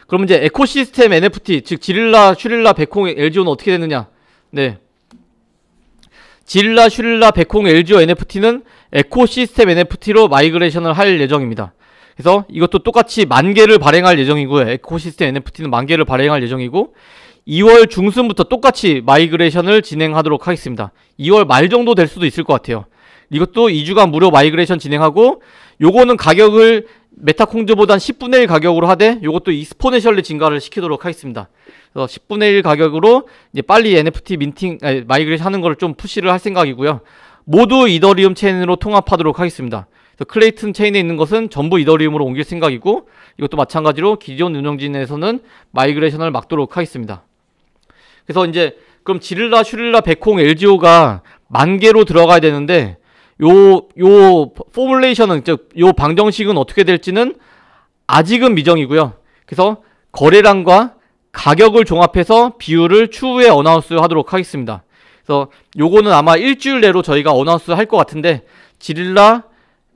A: 그럼 이제 에코시스템 NFT, 즉, 지릴라, 슈릴라, 백홍 엘지오는 어떻게 됐느냐? 네. 질라, 슈릴라 백홍, LGO NFT는 에코시스템 NFT로 마이그레이션을 할 예정입니다. 그래서 이것도 똑같이 만 개를 발행할 예정이고 에코시스템 NFT는 만 개를 발행할 예정이고 2월 중순부터 똑같이 마이그레이션을 진행하도록 하겠습니다. 2월 말 정도 될 수도 있을 것 같아요. 이것도 2주간 무료 마이그레이션 진행하고 요거는 가격을 메타콩즈보단 10분의 1 가격으로 하되 요것도 이스포네셜리 증가를 시키도록 하겠습니다. 그래서 10분의 1 가격으로 이제 빨리 NFT 민팅 아니, 마이그레이션 하는 거를 좀 푸시를 할 생각이고요. 모두 이더리움 체인으로 통합하도록 하겠습니다. 그래서 클레이튼 체인에 있는 것은 전부 이더리움으로 옮길 생각이고 이것도 마찬가지로 기존 운영진에서는 마이그레이션을 막도록 하겠습니다. 그래서 이제 그럼 지릴라, 슈릴라, 백콩 LGO가 만 개로 들어가야 되는데 요 요 포뮬레이션은 즉 요 방정식은 어떻게 될지는 아직은 미정이고요. 그래서 거래량과 가격을 종합해서 비율을 추후에 어나운스 하도록 하겠습니다. 그래서 요거는 아마 일주일 내로 저희가 어나운스 할 것 같은데 지릴라,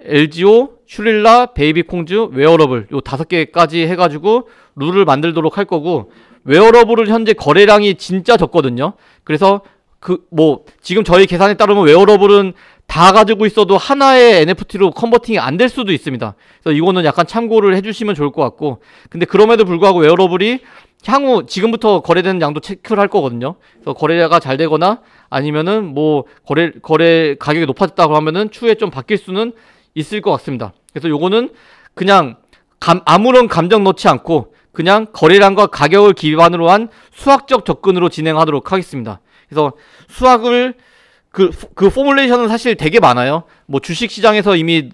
A: LGO, 슈릴라, 베이비콩즈, 웨어러블 요 다섯 개까지 해가지고 룰을 만들도록 할 거고 웨어러블은 현재 거래량이 진짜 적거든요. 그래서 그 뭐 지금 저희 계산에 따르면 웨어러블은 다 가지고 있어도 하나의 NFT로 컨버팅이 안 될 수도 있습니다. 그래서 이거는 약간 참고를 해주시면 좋을 것 같고 근데 그럼에도 불구하고 웨어러블이 향후 지금부터 거래되는 양도 체크를 할 거거든요. 그래서 거래가 잘 되거나 아니면은 뭐 거래 거래 가격이 높아졌다고 하면은 추후에 좀 바뀔 수는 있을 것 같습니다. 그래서 요거는 그냥 감, 아무런 감정 넣지 않고 그냥 거래량과 가격을 기반으로 한 수학적 접근으로 진행하도록 하겠습니다. 그래서 수학을 그, 그 포뮬레이션은 사실 되게 많아요. 뭐 주식 시장에서 이미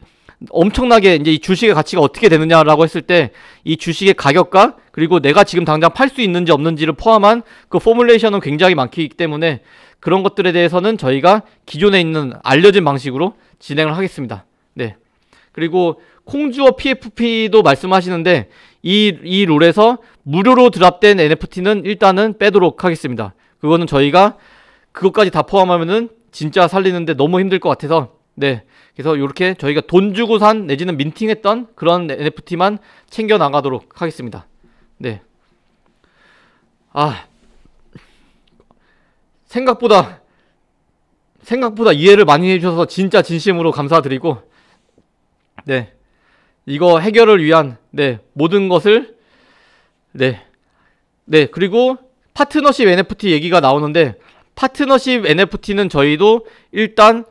A: 엄청나게 이제 이 주식의 가치가 어떻게 되느냐라고 했을 때 이 주식의 가격과 그리고 내가 지금 당장 팔 수 있는지 없는지를 포함한 그 포뮬레이션은 굉장히 많기 때문에 그런 것들에 대해서는 저희가 기존에 있는 알려진 방식으로 진행을 하겠습니다. 네. 그리고 콩주어 PFP도 말씀하시는데 이, 이 롤에서 무료로 드랍된 NFT는 일단은 빼도록 하겠습니다. 그거는 저희가 그것까지 다 포함하면은 진짜 살리는데 너무 힘들 것 같아서 네 그래서 이렇게 저희가 돈 주고 산 내지는 민팅했던 그런 NFT만 챙겨 나가도록 하겠습니다. 네. 아. 생각보다 생각보다 이해를 많이 해 주셔서 진짜 진심으로 감사드리고 네. 이거 해결을 위한 네, 모든 것을 네. 네, 그리고 파트너십 NFT 얘기가 나오는데 파트너십 NFT는 저희도 일단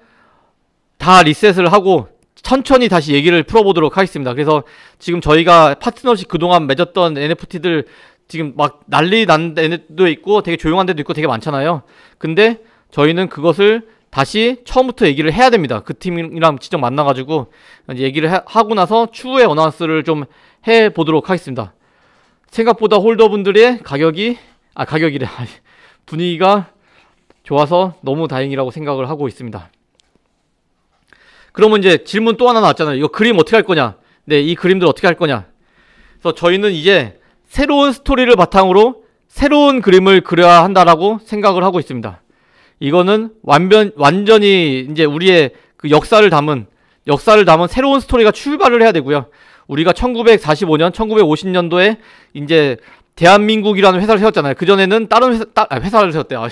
A: 다 리셋을 하고 천천히 다시 얘기를 풀어보도록 하겠습니다. 그래서 지금 저희가 파트너십 그동안 맺었던 NFT들 지금 막 난리 난 데도 있고 되게 조용한 데도 있고 되게 많잖아요. 근데 저희는 그것을 다시 처음부터 얘기를 해야 됩니다. 그 팀이랑 직접 만나가지고 얘기를 하고 나서 추후에 어나운스를 좀 해보도록 하겠습니다. 생각보다 홀더분들의 가격이 아 가격이래 분위기가 좋아서 너무 다행이라고 생각을 하고 있습니다. 그러면 이제 질문 또 하나 나왔잖아요. 이거 그림 어떻게 할 거냐? 네, 이 그림들 어떻게 할 거냐? 그래서 저희는 이제 새로운 스토리를 바탕으로 새로운 그림을 그려야 한다라고 생각을 하고 있습니다. 이거는 완변, 완전히 이제 우리의 그 역사를 담은 역사를 담은 새로운 스토리가 출발을 해야 되고요. 우리가 1945년, 1950년도에 이제 대한민국이라는 회사를 세웠잖아요. 그 전에는 다른 회사, 따, 아, 회사를 세웠대요.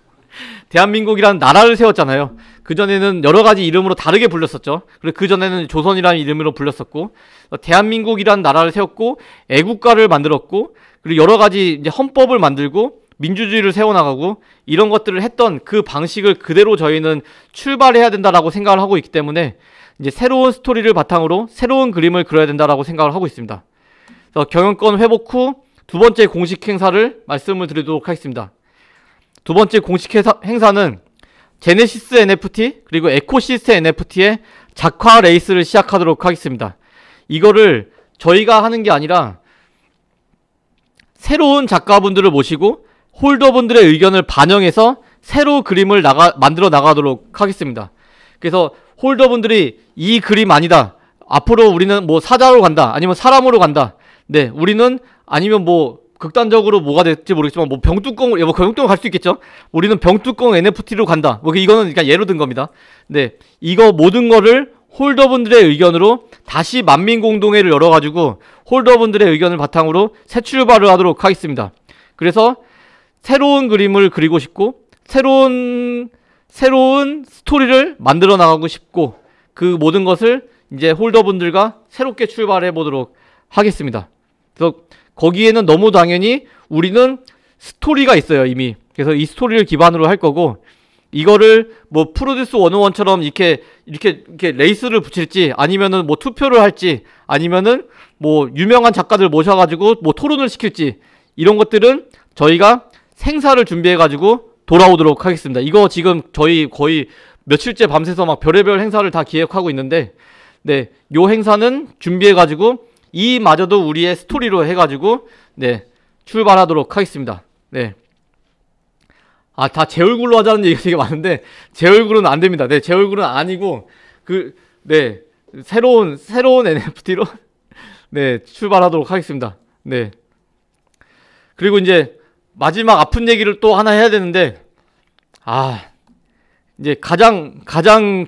A: 대한민국이라는 나라를 세웠잖아요. 그전에는 여러 가지 이름으로 다르게 불렸었죠. 그리고 그전에는 조선이라는 이름으로 불렸었고, 대한민국이라는 나라를 세웠고, 애국가를 만들었고, 그리고 여러 가지 이제 헌법을 만들고, 민주주의를 세워나가고, 이런 것들을 했던 그 방식을 그대로 저희는 출발해야 된다라고 생각을 하고 있기 때문에, 이제 새로운 스토리를 바탕으로 새로운 그림을 그려야 된다라고 생각을 하고 있습니다. 그래서 경영권 회복 후 두 번째 공식 행사를 말씀을 드리도록 하겠습니다. 두 번째 공식 행사는 제네시스 NFT 그리고 에코시스트 NFT의 작화 레이스를 시작하도록 하겠습니다. 이거를 저희가 하는 게 아니라 새로운 작가분들을 모시고 홀더분들의 의견을 반영해서 새로 그림을 나가, 만들어 나가도록 하겠습니다. 그래서 홀더분들이 이 그림 아니다. 앞으로 우리는 뭐 사자로 간다. 아니면 사람으로 간다. 네, 우리는 아니면 뭐 극단적으로 뭐가 될지 모르겠지만 뭐 병뚜껑 예, 뭐 병뚜껑 갈 수 있겠죠. 우리는 병뚜껑 NFT로 간다. 뭐 그 이거는 그러니까 예로 든 겁니다. 네, 이거 모든 거를 홀더분들의 의견으로 다시 만민 공동회를 열어가지고 홀더분들의 의견을 바탕으로 새 출발을 하도록 하겠습니다. 그래서 새로운 그림을 그리고 싶고 새로운 새로운 스토리를 만들어 나가고 싶고 그 모든 것을 이제 홀더분들과 새롭게 출발해 보도록 하겠습니다. 그래서 거기에는 너무 당연히 우리는 스토리가 있어요 이미 그래서 이 스토리를 기반으로 할 거고 이거를 뭐 프로듀스 101처럼 이렇게 이렇게 이렇게 레이스를 붙일지 아니면은 뭐 투표를 할지 아니면은 뭐 유명한 작가들 모셔가지고 뭐 토론을 시킬지 이런 것들은 저희가 생사를 준비해가지고 돌아오도록 하겠습니다. 이거 지금 저희 거의 며칠째 밤새서 막 별의별 행사를 다 기획하고 있는데 네, 요 행사는 준비해가지고 이마저도 우리의 스토리로 해가지고 네 출발하도록 하겠습니다. 네. 아, 다 제 얼굴로 하자는 얘기가 되게 많은데, 제 얼굴은 안 됩니다. 네, 제 얼굴은 아니고, 그, 네, 새로운, 새로운 NFT로, 네, 출발하도록 하겠습니다. 네. 그리고 이제, 마지막 아픈 얘기를 또 하나 해야 되는데, 아, 이제 가장, 가장,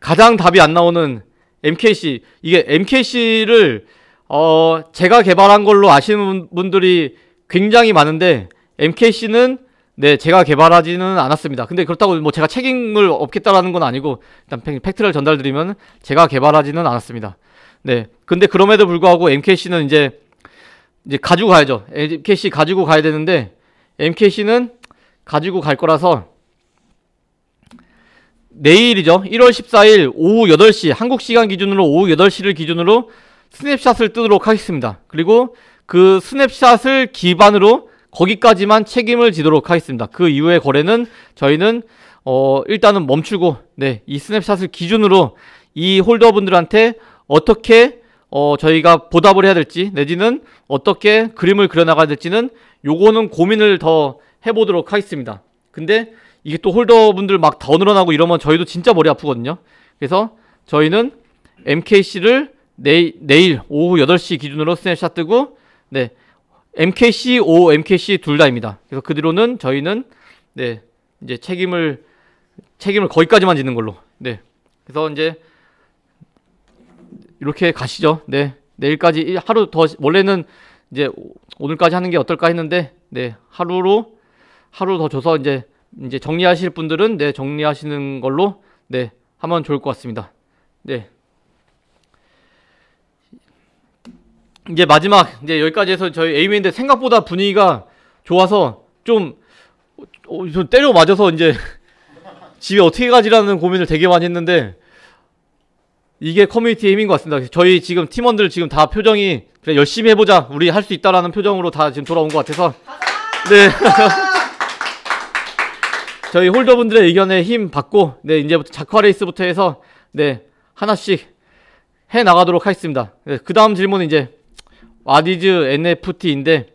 A: 가장 답이 안 나오는 MKC. 이게 MKC를 어, 제가 개발한 걸로 아시는 분들이 굉장히 많은데 MKC는 네, 제가 개발하지는 않았습니다. 근데 그렇다고 뭐 제가 책임을 없겠다라는 건 아니고 일단 팩트를 전달드리면 제가 개발하지는 않았습니다. 네. 근데 그럼에도 불구하고 MKC는 이제 이제 가지고 가야죠. MKC 가지고 가야 되는데 MKC는 가지고 갈 거라서 내일이죠. 1월 14일 오후 8시 한국 시간 기준으로 오후 8시를 기준으로 스냅샷을 뜨도록 하겠습니다. 그리고 그 스냅샷을 기반으로 거기까지만 책임을 지도록 하겠습니다. 그 이후의 거래는 저희는 어 일단은 멈추고 네이 스냅샷을 기준으로 이 홀더분들한테 어떻게 어 저희가 보답을 해야 될지 내지는 어떻게 그림을 그려나가야 될지는 요거는 고민을 더 해보도록 하겠습니다. 근데 이게 또 홀더분들 막 더 늘어나고 이러면 저희도 진짜 머리 아프거든요. 그래서 저희는 MKC를 내일, 내일 오후 8시 기준으로 스냅샷 뜨고 네 MKC 5, MKC 둘 다입니다. 그래서 그 뒤로는 저희는 네 이제 책임을 책임을 거기까지만 지는 걸로 네 그래서 이제 이렇게 가시죠. 네 내일까지 하루 더 원래는 이제 오늘까지 하는 게 어떨까 했는데 네 하루로 하루 더 줘서 이제 이제 정리하실 분들은 네 정리하시는 걸로 네 하면 좋을 것 같습니다. 네. 이제 마지막 이제 여기까지 해서 저희 에이미인데 생각보다 분위기가 좋아서 좀, 어, 어 좀 때려 맞아서 이제 집에 어떻게 가지라는 고민을 되게 많이 했는데 이게 커뮤니티 의힘인것 같습니다. 저희 지금 팀원들 지금 다 표정이 그래 열심히 해보자 우리 할 수 있다라는 표정으로 다 지금 돌아온 것 같아서 네 저희 홀더분들의 의견에 힘 받고 네 이제부터 자카 레이스부터 해서 네 하나씩 해 나가도록 하겠습니다. 네, 그 다음 질문은 이제 아디즈 NFT인데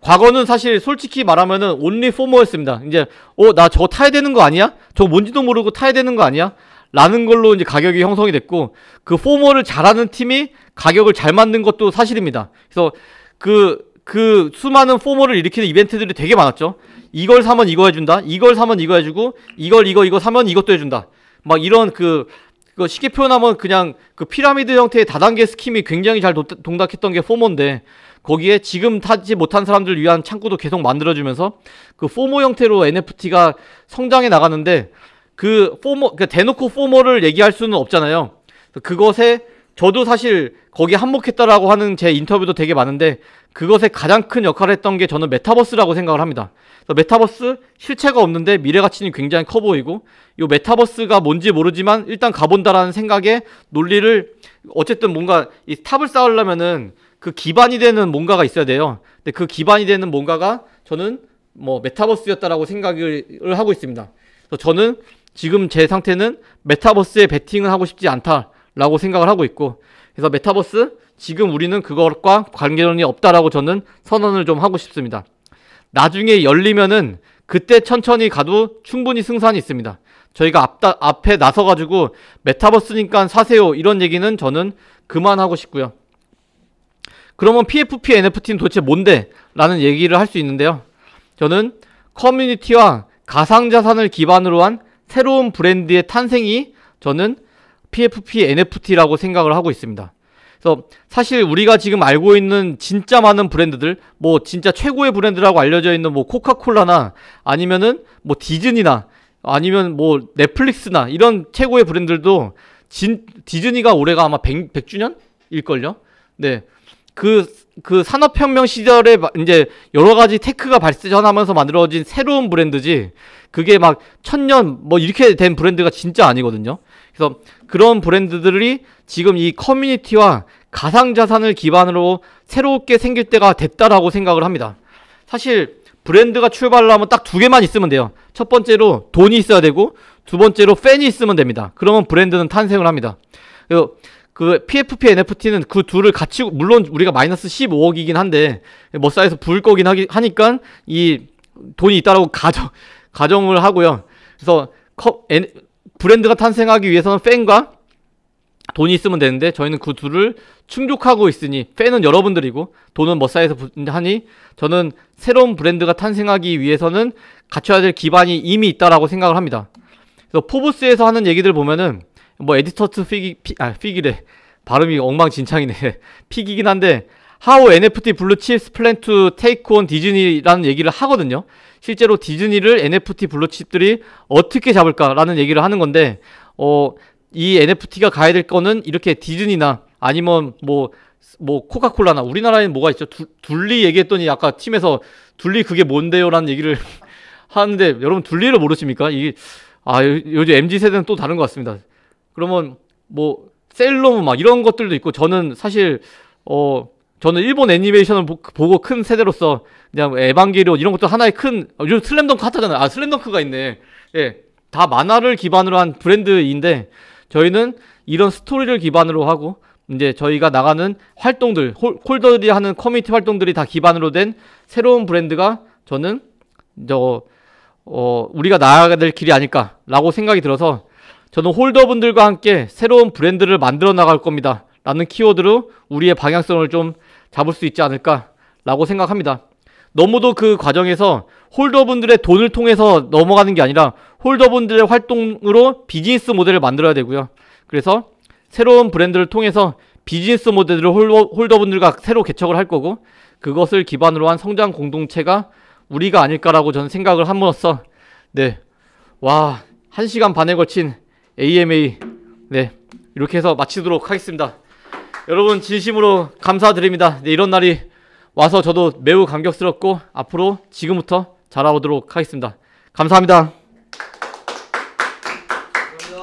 A: 과거는 사실 솔직히 말하면은 온리 포머였습니다. 이제 어 나 저거 타야 되는 거 아니야? 저거 뭔지도 모르고 타야 되는 거 아니야? 라는 걸로 이제 가격이 형성이 됐고 그 포머를 잘하는 팀이 가격을 잘 만든 것도 사실입니다. 그래서 그그 그 수많은 포머를 일으키는 이벤트들이 되게 많았죠. 이걸 사면 이거 해준다. 이걸 사면 이거 해주고 이걸 이거 이거 사면 이것도 해준다. 막 이런 그그 쉽게 표현하면 그냥 그 피라미드 형태의 다단계 스킴이 굉장히 잘 도, 동작했던 게 포모인데 거기에 지금 타지 못한 사람들 위한 창구도 계속 만들어주면서 그 포모 형태로 NFT가 성장해 나가는데 그 포모 그 대놓고 포모를 얘기할 수는 없잖아요. 그것에 저도 사실 거기에 한몫했다라고 하는 제 인터뷰도 되게 많은데 그것에 가장 큰 역할을 했던 게 저는 메타버스라고 생각을 합니다. 메타버스 실체가 없는데 미래 가치는 굉장히 커 보이고 이 메타버스가 뭔지 모르지만 일단 가본다라는 생각에 논리를 어쨌든 뭔가 이 탑을 쌓으려면은 그 기반이 되는 뭔가가 있어야 돼요. 근데 그 기반이 되는 뭔가가 저는 뭐 메타버스였다라고 생각을 하고 있습니다. 저는 지금 제 상태는 메타버스에 베팅을 하고 싶지 않다. 라고 생각을 하고 있고 그래서 메타버스 지금 우리는 그것과 관계론이 없다라고 저는 선언을 좀 하고 싶습니다. 나중에 열리면은 그때 천천히 가도 충분히 승산이 있습니다. 저희가 앞다, 앞에 나서가지고 메타버스니까 사세요 이런 얘기는 저는 그만하고 싶고요. 그러면 PFP NFT는 도대체 뭔데? 라는 얘기를 할 수 있는데요. 저는 커뮤니티와 가상자산을 기반으로 한 새로운 브랜드의 탄생이 저는 PFP, NFT라고 생각을 하고 있습니다. 그래서 사실 우리가 지금 알고 있는 진짜 많은 브랜드들, 뭐 진짜 최고의 브랜드라고 알려져 있는 뭐 코카콜라나 아니면은 뭐 디즈니나 아니면 뭐 넷플릭스나 이런 최고의 브랜드들도 진, 디즈니가 올해가 아마 100, 100주년일걸요? 네. 그, 그 산업혁명 시절에 이제 여러 가지 테크가 발전하면서 만들어진 새로운 브랜드지 그게 막 천년 뭐 이렇게 된 브랜드가 진짜 아니거든요. 그래서 그런 브랜드들이 지금 이 커뮤니티와 가상자산을 기반으로 새롭게 생길 때가 됐다라고 생각을 합니다. 사실 브랜드가 출발하면 딱 두 개만 있으면 돼요. 첫 번째로 돈이 있어야 되고 두 번째로 팬이 있으면 됩니다. 그러면 브랜드는 탄생을 합니다. 그래서 그 PFP NFT는 그 둘을 같이 물론 우리가 마이너스 15억이긴 한데 머싸에서 뭐 부을 거긴 하기, 하니까 이 돈이 있다라고 가정 가정을 하고요. 그래서 커, 컵, 브랜드가 탄생하기 위해서는 팬과 돈이 있으면 되는데 저희는 그 둘을 충족하고 있으니 팬은 여러분들이고 돈은 머사에서 뭐 하니 저는 새로운 브랜드가 탄생하기 위해서는 갖춰야 될 기반이 이미 있다라고 생각을 합니다. 그래서 포브스에서 하는 얘기들 보면은 뭐 에디터트 피기 피, 아 피기래 발음이 엉망진창이네 피기긴 한데 하우 NFT 블루 칩스 플랜 i 테이크 온디즈니라는 얘기를 하거든요. 실제로 디즈니를 NFT 블루칩들이 어떻게 잡을까라는 얘기를 하는 건데 어, 이 NFT가 가야 될 거는 이렇게 디즈니나 아니면 뭐뭐 뭐 코카콜라나 우리나라에는 뭐가 있죠? 두, 둘리 얘기했더니 아까 팀에서 둘리 그게 뭔데요라는 얘기를 하는데 여러분 둘리를 모르십니까? 이게 아 요즘 m g 세대는 또 다른 것 같습니다. 그러면 뭐셀로문막 이런 것들도 있고 저는 사실 어 저는 일본 애니메이션을 보, 고큰 세대로서 그냥 에반게리온 이런 것도 하나의 큰 요즘 슬램덩크 핫하잖아요. 아 슬램덩크가 있네. 예, 다 만화를 기반으로 한 브랜드인데 저희는 이런 스토리를 기반으로 하고 이제 저희가 나가는 활동들 홀, 홀더들이 하는 커뮤니티 활동들이 다 기반으로 된 새로운 브랜드가 저는 저 어, 우리가 나아가야 될 길이 아닐까라고 생각이 들어서 저는 홀더분들과 함께 새로운 브랜드를 만들어 나갈 겁니다. 라는 키워드로 우리의 방향성을 좀 잡을 수 있지 않을까라고 생각합니다. 너무도 그 과정에서 홀더분들의 돈을 통해서 넘어가는 게 아니라 홀더분들의 활동으로 비즈니스 모델을 만들어야 되고요. 그래서 새로운 브랜드를 통해서 비즈니스 모델을 홀더분들과 새로 개척을 할 거고 그것을 기반으로 한 성장 공동체가 우리가 아닐까라고 저는 생각을 함으로써 네. 와, 한시간 반에 걸친 AMA 네. 이렇게 해서 마치도록 하겠습니다. 여러분 진심으로 감사드립니다. 네, 이런 날이 와서 저도 매우 감격스럽고 앞으로 지금부터 잘하도록 하겠습니다. 감사합니다.